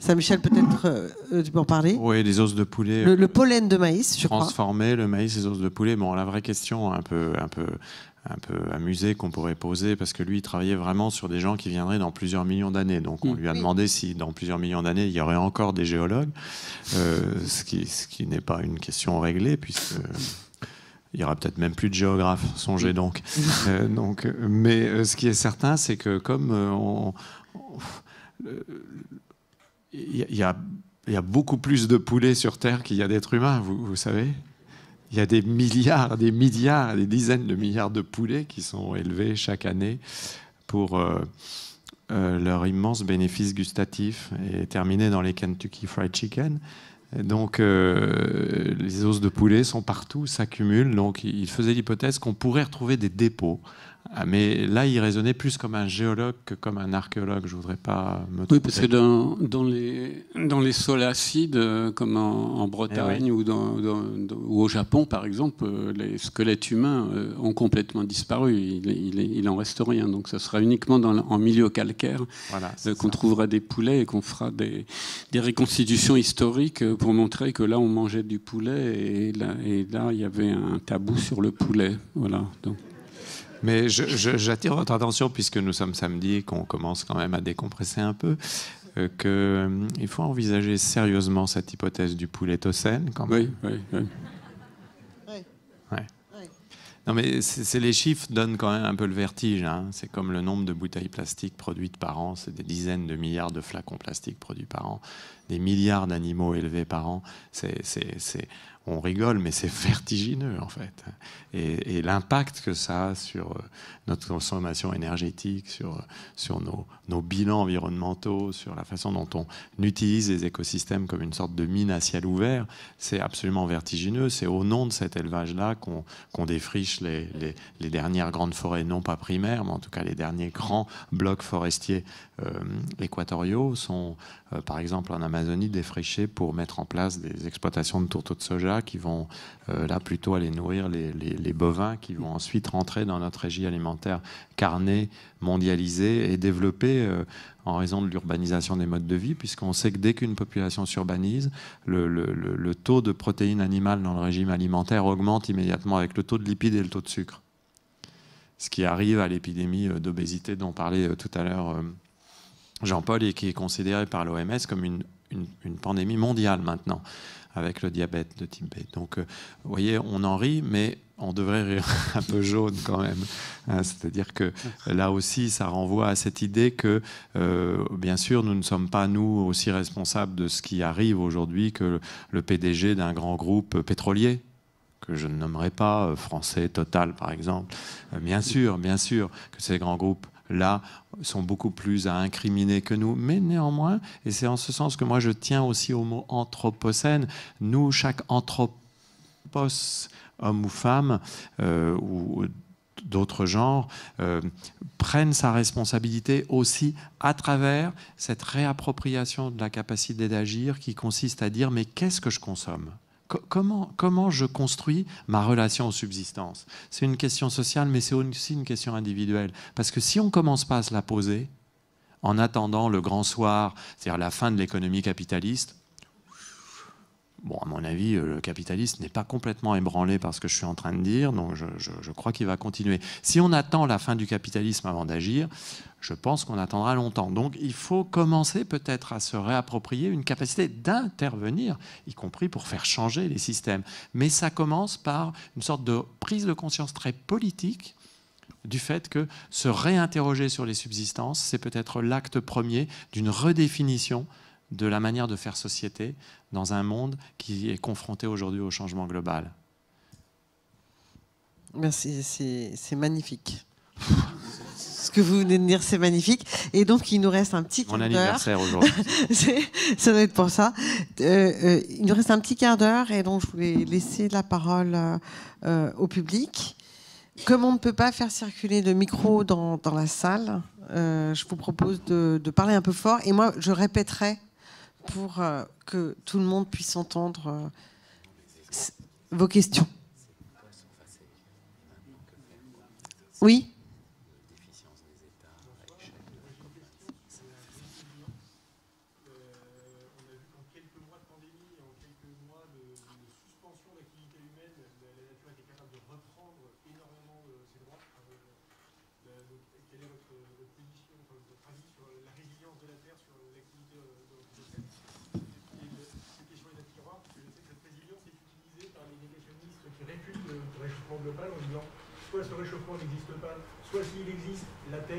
Saint-Michel, peut-être euh, euh, tu peux en parler Oui, les os de poulet. Le, pollen de maïs, je Transformer le maïs, les os de poulet. Bon, la vraie question, un peu, un peu, un peu amusée qu'on pourrait poser parce que lui il travaillait vraiment sur des gens qui viendraient dans plusieurs millions d'années donc on mm. lui a demandé si dans plusieurs millions d'années il y aurait encore des géologues euh, ce qui, n'est pas une question réglée puisque il y aura peut-être même plus de géographes, songez mm. donc. donc mais ce qui est certain, c'est que comme il y, a beaucoup plus de poulets sur Terre qu'il y a d'êtres humains, vous, savez. Il y a des milliards, des milliards, des dizaines de milliards de poulets qui sont élevés chaque année pour euh, euh, leur immense bénéfice gustatif et terminé dans les Kentucky Fried Chicken. donc euh, les os de poulet sont partout, s'accumulent. Donc il faisait l'hypothèse qu'on pourrait retrouver des dépôts ah, mais là, il raisonnait plus comme un géologue que comme un archéologue. Je voudrais pas me. Tromper. Oui, parce que dans, dans, les, dans les sols acides, euh, comme en, Bretagne eh ou, dans, au Japon, par exemple, euh, les squelettes humains euh, ont complètement disparu. Il, il, en reste rien. Donc, ce sera uniquement en milieu calcaire qu'on trouvera des poulets et qu'on fera des, des, réconstitutions historiques pour montrer que là, on mangeait du poulet et là, et là, il y avait un tabou sur le poulet. Voilà. Donc. Mais j'attire votre attention, puisque nous sommes samedi et qu'on commence quand même à décompresser un peu, euh, qu'il euh, faut envisager sérieusement cette hypothèse du poulet au quand même. Oui, oui, oui. Non, mais c'est les chiffres donnent quand même un peu le vertige. Hein. C'est comme le nombre de bouteilles plastiques produites par an, c'est des dizaines de milliards de flacons plastiques produits par an, des milliards d'animaux élevés par an. C'est on rigole, mais c'est vertigineux en fait. Et, l'impact que ça a sur euh, notre consommation énergétique, sur, euh, nos, bilans environnementaux, sur la façon dont on utilise les écosystèmes comme une sorte de mine à ciel ouvert, c'est absolument vertigineux. C'est au nom de cet élevage-là qu'on défriche les, dernières grandes forêts, non pas primaires, mais en tout cas les derniers grands blocs forestiers euh, équatoriaux sont, euh, par exemple en Amazonie, défricher pour mettre en place des exploitations de tourteaux de soja qui vont euh, là plutôt aller nourrir les, bovins qui vont ensuite rentrer dans notre régie alimentaire carnée, mondialisée et développée euh, en raison de l'urbanisation des modes de vie, puisqu'on sait que dès qu'une population s'urbanise, le, le taux de protéines animales dans le régime alimentaire augmente immédiatement avec le taux de lipides et le taux de sucre ce qui arrive à l'épidémie d'obésité dont parlait tout à l'heure Jean-Paul et qui est considéré par l'OMS comme une, pandémie mondiale maintenant avec le diabète de type B. Donc, euh, vous voyez, on en rit, mais on devrait rire un peu jaune quand même. Hein, c'est-à-dire que là aussi, ça renvoie à cette idée que, euh, bien sûr, nous ne sommes pas, nous, aussi responsables de ce qui arrive aujourd'hui que le PDG d'un grand groupe pétrolier que je ne nommerai pas, euh, français, Total par exemple, bien sûr, bien sûr que ces grands groupes là, sont beaucoup plus à incriminer que nous. Mais néanmoins, et c'est en ce sens que moi je tiens aussi au mot anthropocène, nous, chaque anthropos, homme ou femme, euh, ou d'autres genres, euh, prennent sa responsabilité aussi à travers cette réappropriation de la capacité d'agir qui consiste à dire mais qu'est-ce que je consomme comment, je construis ma relation aux subsistances C'est une question sociale, mais c'est aussi une question individuelle. Parce que si on ne commence pas à se la poser, en attendant le grand soir, c'est-à-dire la fin de l'économie capitaliste, Bon, à mon avis, euh, le capitalisme n'est pas complètement ébranlé par ce que je suis en train de dire, donc je crois qu'il va continuer. Si on attend la fin du capitalisme avant d'agir, je pense qu'on attendra longtemps. Donc il faut commencer peut-être à se réapproprier une capacité d'intervenir, y compris pour faire changer les systèmes. Mais ça commence par une sorte de prise de conscience très politique du fait que se réinterroger sur les subsistances, c'est peut-être l'acte premier d'une redéfinition de la manière de faire société dans un monde qui est confronté aujourd'hui au changement global. Merci, ben, C'est magnifique. Ce que vous venez de dire, c'est magnifique. Et donc, il nous reste un petit quart d'heure. Mon anniversaire aujourd'hui. ça doit être pour ça. Euh, euh, il nous reste un petit quart d'heure et donc je voulais laisser la parole euh, au public. Comme on ne peut pas faire circuler de micro dans, la salle, je vous propose de, parler un peu fort. Et moi, je répéterai pour euh, que tout le monde puisse entendre euh, vos questions. Oui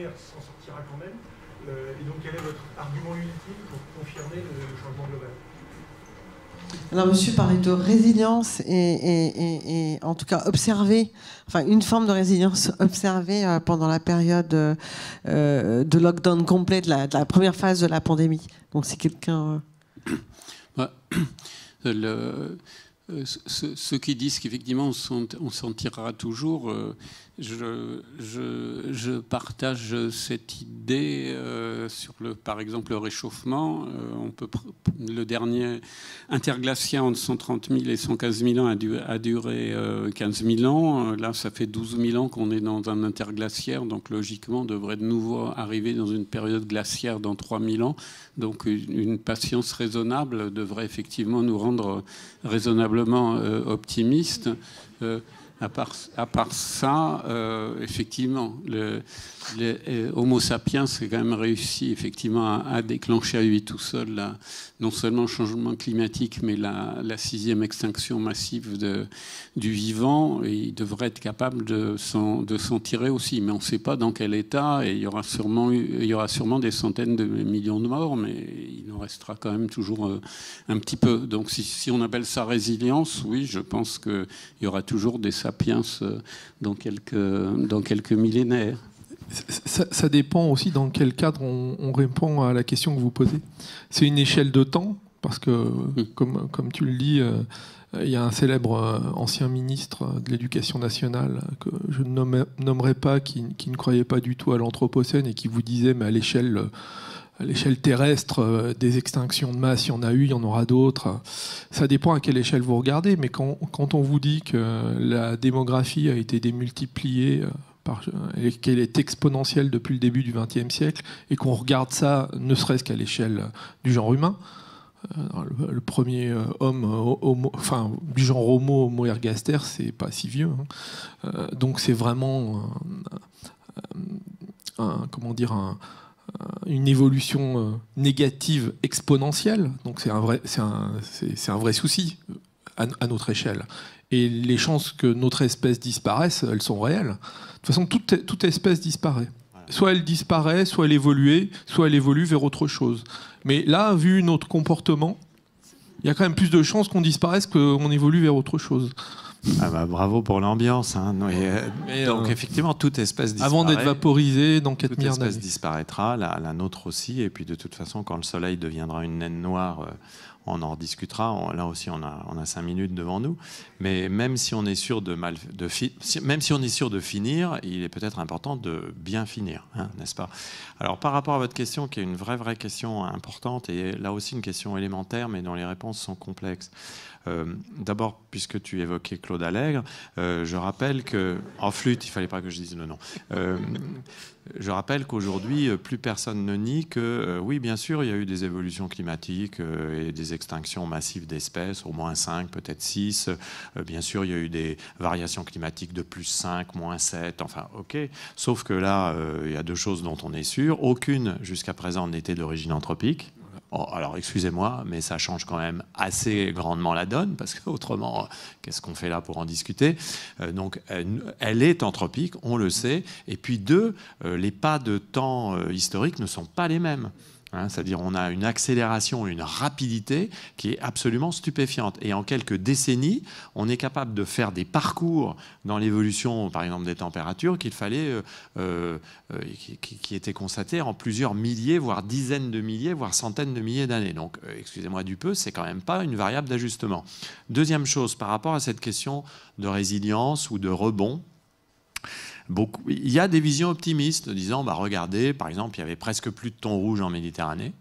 s'en sortira quand même. Euh, et donc quel est votre argument ultime pour confirmer le, changement global alors, monsieur parlait de résilience et, en tout cas observer, enfin une forme de résilience observée euh, pendant la période euh, de lockdown complet de la, première phase de la pandémie. Donc, si quelqu'un. Le, ceux qui disent qu'effectivement on s'en tirera toujours, je, je, partage cette idée euh, sur le, par exemple, le réchauffement. Euh, on peut, le dernier interglaciaire entre 130 000 et 115 000 ans a, duré 15 euh, 000 ans. Là, ça fait 12 000 ans qu'on est dans un interglaciaire, donc logiquement, on devrait de nouveau arriver dans une période glaciaire dans 3 000 ans. Donc, une, une patience raisonnable devrait effectivement nous rendre raisonnablement optimistes. À part, à part ça, euh, effectivement, le, euh, Homo sapiens a quand même réussi effectivement à, déclencher à lui tout seul non seulement le changement climatique, mais la, sixième extinction massive de, du vivant. Et il devrait être capable de s'en, tirer aussi, mais on ne sait pas dans quel état. Et il y aura sûrement, il y aura sûrement des centaines de millions de morts, mais il en restera quand même toujours euh, un petit peu. Donc si, si on appelle ça résilience, oui, je pense qu'il y aura toujours des euh, dans quelques, quelques millénaires. Ça, dépend aussi dans quel cadre on, répond à la question que vous posez. C'est une échelle de temps, parce que, hmm. comme, comme, tu le dis, euh, il y a un célèbre euh, ancien ministre de l'Éducation nationale que je ne nommerai pas, qui, qui ne croyait pas du tout à l'Anthropocène et qui vous disait, mais à l'échelle l'échelle terrestre, euh, des extinctions de masse, il y en a eu, il y en aura d'autres. Ça dépend à quelle échelle vous regardez, mais quand, on vous dit que la démographie a été démultipliée euh, euh, et qu'elle est exponentielle depuis le début du XXe siècle, et qu'on regarde ça ne serait-ce qu'à l'échelle du genre humain, le, premier homme enfin, du genre Homo, Homo ergaster, c'est pas si vieux. Hein. donc c'est vraiment comment dire, un, euh, une évolution euh, négative exponentielle. Donc c'est un vrai, un, vrai souci euh, à, notre échelle. Et les chances que notre espèce disparaisse, elles sont réelles. De toute façon, toute, espèce disparaît. Soit elle disparaît, soit elle évolue, soit elle évolue vers autre chose. Mais là, vu notre comportement, il y a quand même plus de chances qu'on disparaisse qu'on évolue vers autre chose. Ah bah, bravo pour l'ambiance. Hein. Euh, euh, donc effectivement, toute espèce disparaît. Avant d'être vaporisée donc, espèce disparaîtra, la, nôtre aussi. Et puis de toute façon, quand le soleil deviendra une naine noire, euh, on en discutera. là aussi, on a, cinq minutes devant nous. Mais même si on est sûr de, mal, de même si on est sûr de finir, il est peut-être important de bien finir, hein, n'est-ce pas Alors par rapport à votre question, qui est une vraie vraie question importante, et là aussi une question élémentaire, mais dont les réponses sont complexes. Euh, d'abord, puisque tu évoquais Claude Allègre, euh, je rappelle que. En flûte, il fallait pas que je dise le euh, Je rappelle qu'aujourd'hui, plus personne ne nie que, oui, bien sûr, il y a eu des évolutions climatiques et des extinctions massives d'espèces, au moins 5, peut-être 6. bien sûr, il y a eu des variations climatiques de plus 5, moins 7, enfin, ok. Sauf que là, il y a deux choses dont on est sûr. Aucune, jusqu'à présent, n'était d'origine anthropique. Oh, alors excusez-moi, mais ça change quand même assez grandement la donne, parce qu'autrement, euh, qu'est-ce qu'on fait là pour en discuter euh, Donc, euh, elle est anthropique, on le sait. Et puis, deux, les pas de temps historiques ne sont pas les mêmes. Hein, c'est-à-dire on a une accélération, une rapidité qui est absolument stupéfiante. Et en quelques décennies, on est capable de faire des parcours dans l'évolution, par exemple, des températures qu'il fallait, euh, euh, euh, qui, étaient constatées en plusieurs milliers, voire dizaines de milliers, voire centaines de milliers d'années. Donc, excusez-moi du peu, c'est quand même pas une variable d'ajustement. Deuxième chose, par rapport à cette question de résilience ou de rebond, il y a des visions optimistes disant, bah regardez, par exemple, il y avait presque plus de thon rouge en Méditerranée.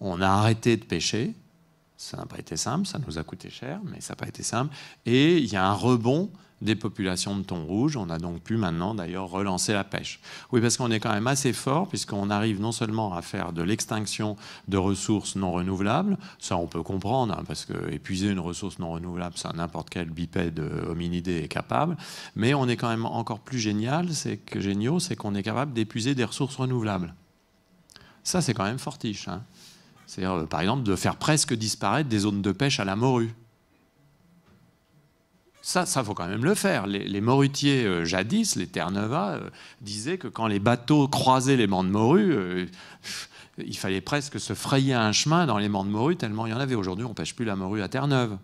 On a arrêté de pêcher. Ça n'a pas été simple, ça nous a coûté cher, mais ça n'a pas été simple. Et il y a un rebond des populations de thon rouge. On a donc pu maintenant d'ailleurs relancer la pêche. Oui, parce qu'on est quand même assez fort, puisqu'on arrive non seulement à faire de l'extinction de ressources non renouvelables, ça on peut comprendre, hein, parce qu'épuiser une ressource non renouvelable, ça n'importe quel bipède hominidé est capable, mais on est quand même encore plus génial, c'est que géniaux, c'est qu'on est capable d'épuiser des ressources renouvelables. Ça, c'est quand même fortiche. Hein. C'est-à-dire, euh, par exemple, de faire presque disparaître des zones de pêche à la morue. Ça, ça faut quand même le faire. Les, morutiers euh, jadis, les terre neuve euh, disaient que quand les bateaux croisaient les bancs de morue, euh, il fallait presque se frayer un chemin dans les bancs de morue, tellement il y en avait. Aujourd'hui, on pêche plus la morue à Terre-Neuve.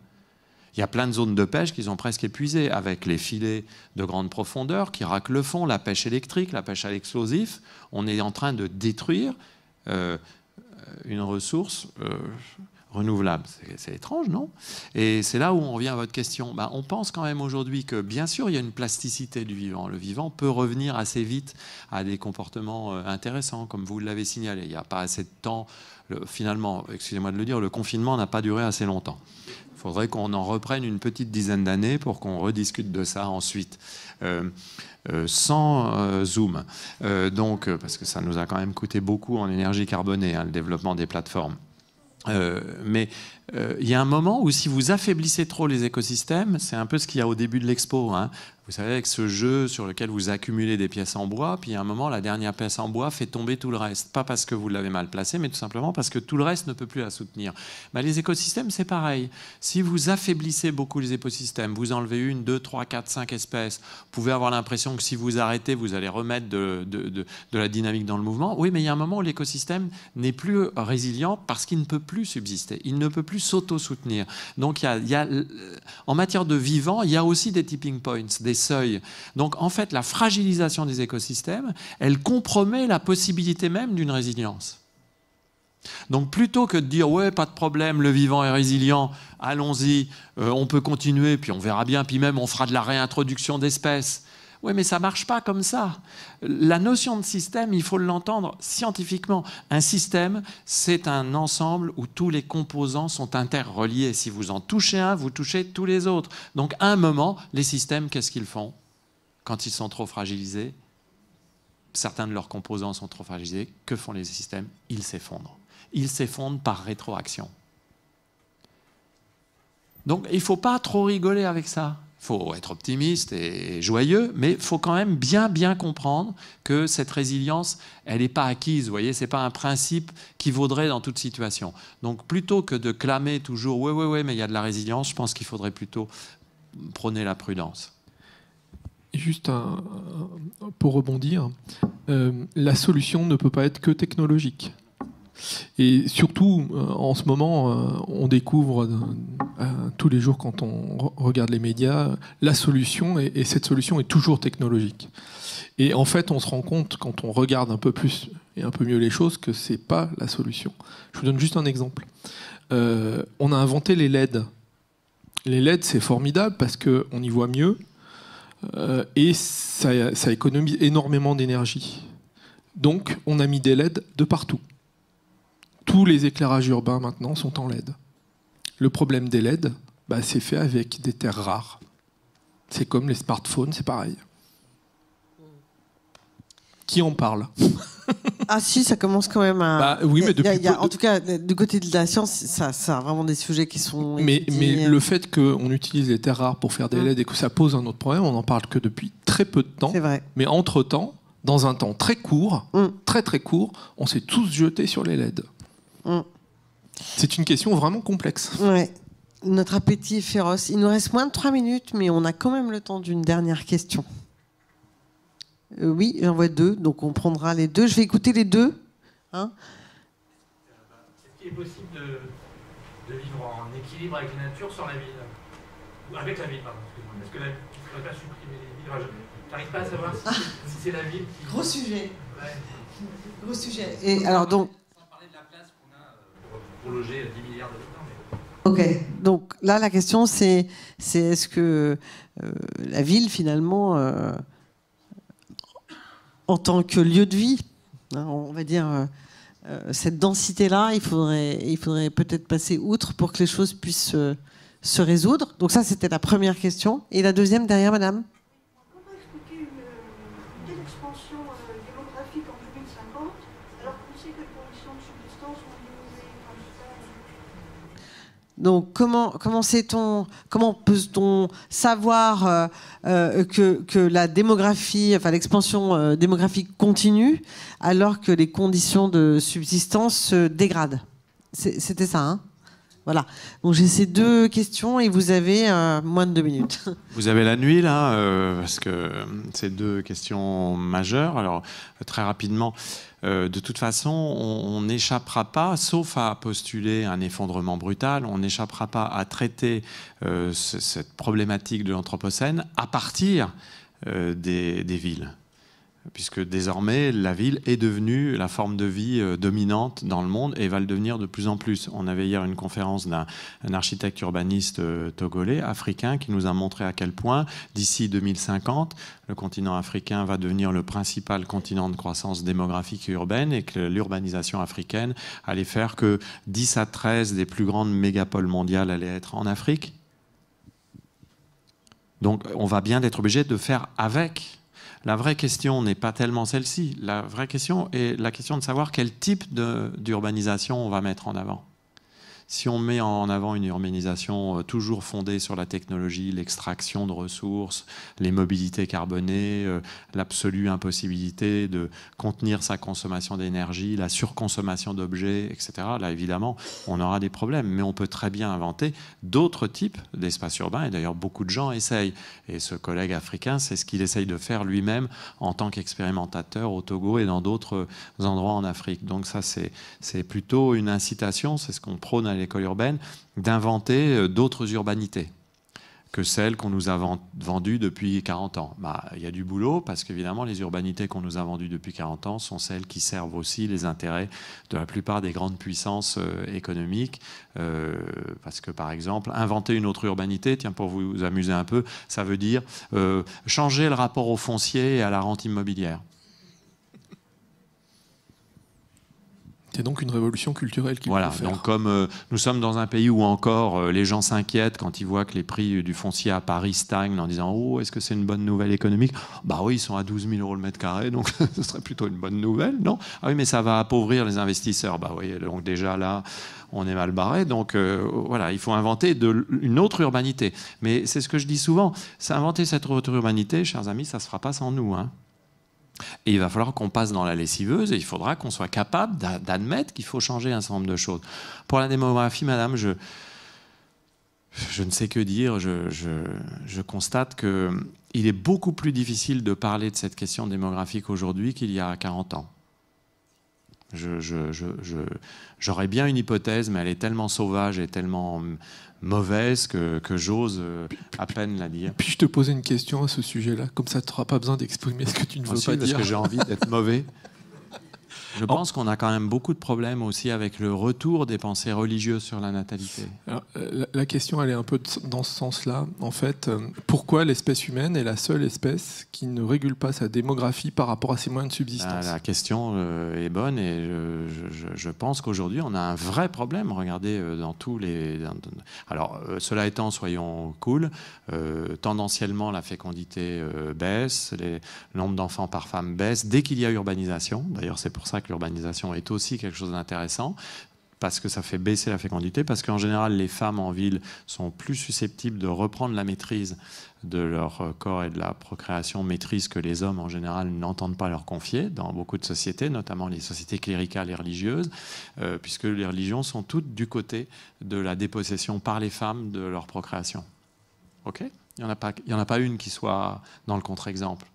Il y a plein de zones de pêche qu'ils ont presque épuisées, avec les filets de grande profondeur qui raclent le fond, la pêche électrique, la pêche à l'explosif. On est en train de détruire une ressource c'est étrange, non Et c'est là où on revient à votre question. Ben, on pense quand même aujourd'hui que, bien sûr, il y a une plasticité du vivant. Le vivant peut revenir assez vite à des comportements euh, intéressants, comme vous l'avez signalé. Il n'y a pas assez de temps. finalement, excusez-moi de le dire, le confinement n'a pas duré assez longtemps. Il faudrait qu'on en reprenne une petite dizaine d'années pour qu'on rediscute de ça ensuite, euh, euh, sans Zoom. donc, parce que ça nous a quand même coûté beaucoup en énergie carbonée, hein, le développement des plateformes. Euh, mais euh, il y a un moment où si vous affaiblissez trop les écosystèmes, c'est un peu ce qu'il y a au début de l'expo, hein, vous savez, avec ce jeu sur lequel vous accumulez des pièces en bois, puis à un moment, la dernière pièce en bois fait tomber tout le reste. Pas parce que vous l'avez mal placée, mais tout simplement parce que tout le reste ne peut plus la soutenir. Bah, les écosystèmes, c'est pareil. Si vous affaiblissez beaucoup les écosystèmes, vous enlevez une, deux, trois, quatre, cinq espèces, vous pouvez avoir l'impression que si vous arrêtez, vous allez remettre de, la dynamique dans le mouvement. Oui, mais il y a un moment où l'écosystème n'est plus résilient parce qu'il ne peut plus subsister. Il ne peut plus s'auto-soutenir. Donc, euh, en matière de vivant, il y a aussi des tipping points, des donc en fait, la fragilisation des écosystèmes, elle compromet la possibilité même d'une résilience. Donc plutôt que de dire ouais pas de problème, le vivant est résilient, allons-y, euh, on peut continuer, puis on verra bien, puis même on fera de la réintroduction d'espèces. Oui, mais ça ne marche pas comme ça. La notion de système, il faut l'entendre scientifiquement. Un système, c'est un ensemble où tous les composants sont interreliés. Si vous en touchez un, vous touchez tous les autres. Donc à un moment, les systèmes, qu'est-ce qu'ils font quand ils sont trop fragilisés Certains de leurs composants sont trop fragilisés. Que font les systèmes Ils s'effondrent. Ils s'effondrent par rétroaction. Donc il ne faut pas trop rigoler avec ça faut être optimiste et joyeux, mais faut quand même bien bien comprendre que cette résilience, elle n'est pas acquise. Vous voyez, c'est pas un principe qui vaudrait dans toute situation. Donc plutôt que de clamer toujours oui, oui, oui, mais il y a de la résilience, je pense qu'il faudrait plutôt prôner la prudence. Juste pour rebondir, euh, la solution ne peut pas être que technologique. Et surtout, euh, en ce moment, euh, on découvre euh, tous les jours quand on regarde les médias la solution, et, cette solution est toujours technologique. Et en fait, on se rend compte quand on regarde un peu plus et un peu mieux les choses que c'est pas la solution. Je vous donne juste un exemple. on a inventé les LED. Les LED, c'est formidable parce qu'on y voit mieux et ça, ça économise énormément d'énergie. Donc, on a mis des LED de partout tous les éclairages urbains maintenant sont en LED. Le problème des LED, bah, c'est fait avec des terres rares. C'est comme les smartphones, c'est pareil. Qui en parle Ah si, ça commence quand même à. Bah, oui, mais depuis... en tout cas, du côté de la science, ça, ça a vraiment des sujets qui sont. Mais, le fait qu'on utilise les terres rares pour faire des hein. LED et que ça pose un autre problème, on n'en parle que depuis très peu de temps. C'est vrai. Mais entre temps, dans un temps très court, hein. très très court, on s'est tous jetés sur les LED. Mm. C'est une question vraiment complexe. Ouais. Notre appétit est féroce. Il nous reste moins de 3 minutes, mais on a quand même le temps d'une dernière question. Euh, oui, j'en vois deux, donc on prendra les deux. Je vais écouter les deux. Hein Est-ce qu'il est possible de, vivre en équilibre avec la nature sans la ville avec la ville, pardon. Est-ce que la, ville ne pourrais pas supprimer les Tu T'arrives pas à savoir si, c'est la ville Gros sujet. Gros sujet. Et alors donc, pour loger 10 milliards Ok, donc là la question c'est c'est est-ce que euh, la ville finalement euh, en tant que lieu de vie, hein, on va dire euh, cette densité là, il faudrait il faudrait peut-être passer outre pour que les choses puissent se résoudre. Donc ça c'était la première question et la deuxième derrière Madame. Donc comment, comment sait-on, comment peut-on savoir euh, euh, que, la démographie, enfin l'expansion euh, démographique continue alors que les conditions de subsistance se dégradent C'était ça, hein? voilà. Donc j'ai ces deux questions et vous avez moins de deux minutes. Vous avez la nuit là, parce que c'est deux questions majeures. Alors très rapidement, euh, de toute façon, on n'échappera pas, sauf à postuler un effondrement brutal, on n'échappera pas à traiter euh, cette problématique de l'Anthropocène à partir euh, des villes puisque désormais la ville est devenue la forme de vie euh, dominante dans le monde et va le devenir de plus en plus. On avait hier une conférence d'un architecte urbaniste euh, togolais, africain, qui nous a montré à quel point d'ici 2050, le continent africain va devenir le principal continent de croissance démographique et urbaine et que l'urbanisation africaine allait faire que 10 à 13 des plus grandes mégapoles mondiales allaient être en Afrique. Donc on va bien être obligé de faire avec la vraie question n'est pas tellement celle-ci. La vraie question est la question de savoir quel type d'urbanisation on va mettre en avant. Si on met en avant une urbanisation euh, toujours fondée sur la technologie, l'extraction de ressources, les mobilités carbonées, euh, l'absolue impossibilité de contenir sa consommation d'énergie, la surconsommation d'objets, etc., là évidemment, on aura des problèmes. Mais on peut très bien inventer d'autres types d'espaces urbains, et d'ailleurs beaucoup de gens essayent. Et ce collègue africain, c'est ce qu'il essaye de faire lui-même en tant qu'expérimentateur au Togo et dans d'autres endroits en Afrique. Donc ça, c'est plutôt une incitation, c'est ce qu'on prône à l'école urbaine, d'inventer euh, d'autres urbanités que celles qu'on nous a vendues depuis 40 ans. Bah, il y a du boulot parce qu'évidemment, les urbanités qu'on nous a vendues depuis 40 ans sont celles qui servent aussi les intérêts de la plupart des grandes puissances euh, économiques. Euh, parce que, par exemple, inventer une autre urbanité, tiens, pour vous amuser un peu, ça veut dire changer le rapport au foncier et à la rente immobilière. C'est donc une révolution culturelle qui Voilà, faire. donc comme euh, nous sommes dans un pays où encore euh, les gens s'inquiètent quand ils voient que les prix du foncier à Paris stagnent en disant Oh, est-ce que c'est une bonne nouvelle économique Bah oui, ils sont à 12 000 euros le mètre carré, donc ce serait plutôt une bonne nouvelle, non Ah oui, mais ça va appauvrir les investisseurs. Bah oui, donc déjà là, on est mal barré. Donc euh, voilà, il faut inventer une autre urbanité. Mais c'est ce que je dis souvent c'est inventer cette autre urbanité, chers amis, ça ne se fera pas sans nous. Hein. Et il va falloir qu'on passe dans la lessiveuse et il faudra qu'on soit capable d'admettre qu'il faut changer un certain nombre de choses. Pour la démographie, madame, je, je ne sais que dire, je, je, je constate qu'il est beaucoup plus difficile de parler de cette question démographique aujourd'hui qu'il y a 40 ans. J'aurais bien une hypothèse, mais elle est tellement sauvage et tellement mauvaise que, j'ose euh, à peine la dire. Puis-je te poser une question à ce sujet-là Comme ça, tu n'auras pas besoin d'exprimer ce que tu ne ah, veux pas dire. Parce que j'ai envie d'être mauvais. Je oh. pense qu'on a quand même beaucoup de problèmes aussi avec le retour des pensées religieuses sur la natalité. Euh, la, question, elle est un peu dans ce sens-là. En fait, euh, pourquoi l'espèce humaine est la seule espèce qui ne régule pas sa démographie par rapport à ses moyens de subsistance ah, La question euh, est bonne et je, pense qu'aujourd'hui, on a un vrai problème. Regardez, dans tous les... Alors, cela étant, soyons cool, tendanciellement, la fécondité baisse, le nombre d'enfants par femme baisse, dès qu'il y a urbanisation. D'ailleurs, c'est pour ça que l'urbanisation est aussi quelque chose d'intéressant parce que ça fait baisser la fécondité, parce qu'en général, les femmes en ville sont plus susceptibles de reprendre la maîtrise de leur euh, corps et de la procréation, maîtrise que les hommes en général n'entendent pas leur confier dans beaucoup de sociétés, notamment les sociétés cléricales et religieuses, euh, puisque les religions sont toutes du côté de la dépossession par les femmes de leur procréation. OK Il n'y en, a pas une qui soit dans le contre-exemple.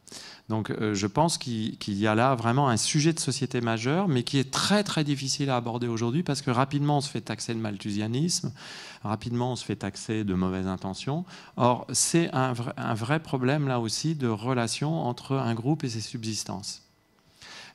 Donc euh, je pense qu'il y a là vraiment un sujet de société majeur, mais qui est très très difficile à aborder aujourd'hui parce que rapidement on se fait taxer de malthusianisme, rapidement on se fait taxer de mauvaises intentions. Or c'est un vrai problème là aussi de relation entre un groupe et ses subsistances.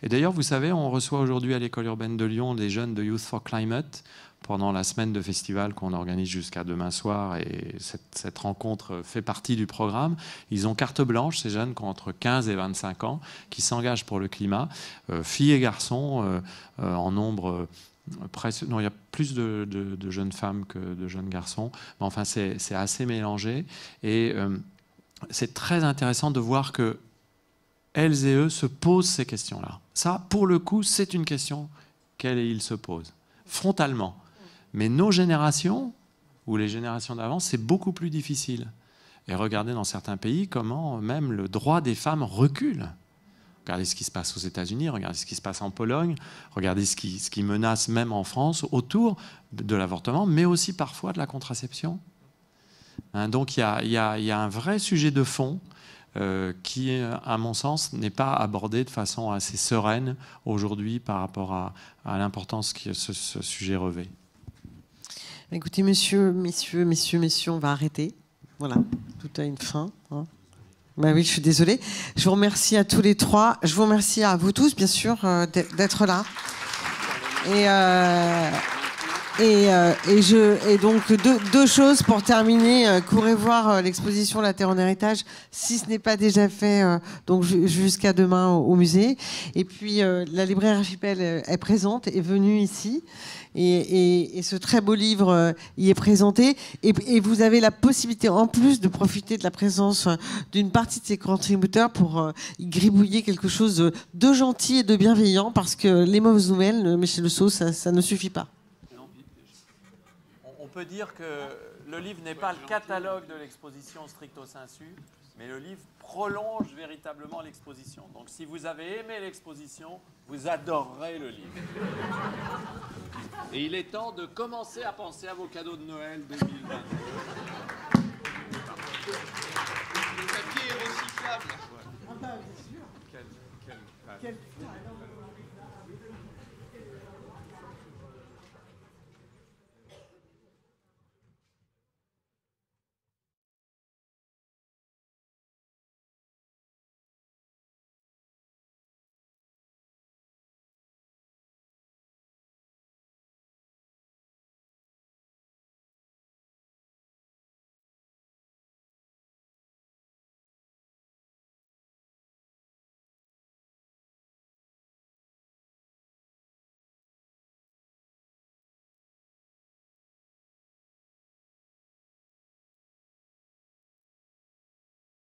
Et d'ailleurs, vous savez, on reçoit aujourd'hui à l'école urbaine de Lyon des jeunes de Youth for Climate pendant la semaine de festival qu'on organise jusqu'à demain soir. Et cette, rencontre fait partie du programme. Ils ont carte blanche, ces jeunes qui ont entre 15 et 25 ans, qui s'engagent pour le climat, euh, filles et garçons, euh, euh, en nombre... Presque, non, il y a plus de, jeunes femmes que de jeunes garçons, mais enfin c'est assez mélangé et c'est très intéressant de voir que elles et eux se posent ces questions-là. Ça, pour le coup, c'est une question qu'elles et ils se posent frontalement. Mais nos générations, ou les générations d'avant, c'est beaucoup plus difficile. Et regardez dans certains pays comment même le droit des femmes recule. Regardez ce qui se passe aux États-Unis, regardez ce qui se passe en Pologne, regardez ce qui, menace même en France autour de l'avortement, mais aussi parfois de la contraception. Hein, donc il y, a un vrai sujet de fond euh, qui, à mon sens, n'est pas abordé de façon assez sereine aujourd'hui par rapport à, l'importance que ce sujet revêt. Écoutez, messieurs, messieurs, messieurs, messieurs, on va arrêter. Voilà, tout a une fin. Hein. Ben oui, je suis désolée. Je vous remercie à tous les trois. Je vous remercie à vous tous, bien sûr, euh, d'être là. Et. Euh et, euh, et, je, et donc, deux, deux choses pour terminer. Euh, courez voir euh, l'exposition La Terre en héritage, si ce n'est pas déjà fait, donc jusqu'à demain au, musée. Et puis, la librairie Archipel est présente, est venue ici. Et, et ce très beau livre y est présenté. Et, vous avez la possibilité, en plus, de profiter de la présence d'une partie de ses contributeurs pour y gribouiller quelque chose de gentil et de bienveillant, parce que les mauvaises nouvelles, Michel Le Sceau, ça, ça ne suffit pas dire que le livre n'est pas le catalogue de l'exposition stricto sensu, mais le livre prolonge véritablement l'exposition. Donc si vous avez aimé l'exposition, vous adorerez le livre. Et il est temps de commencer à penser à vos cadeaux de Noël 2020. Le papier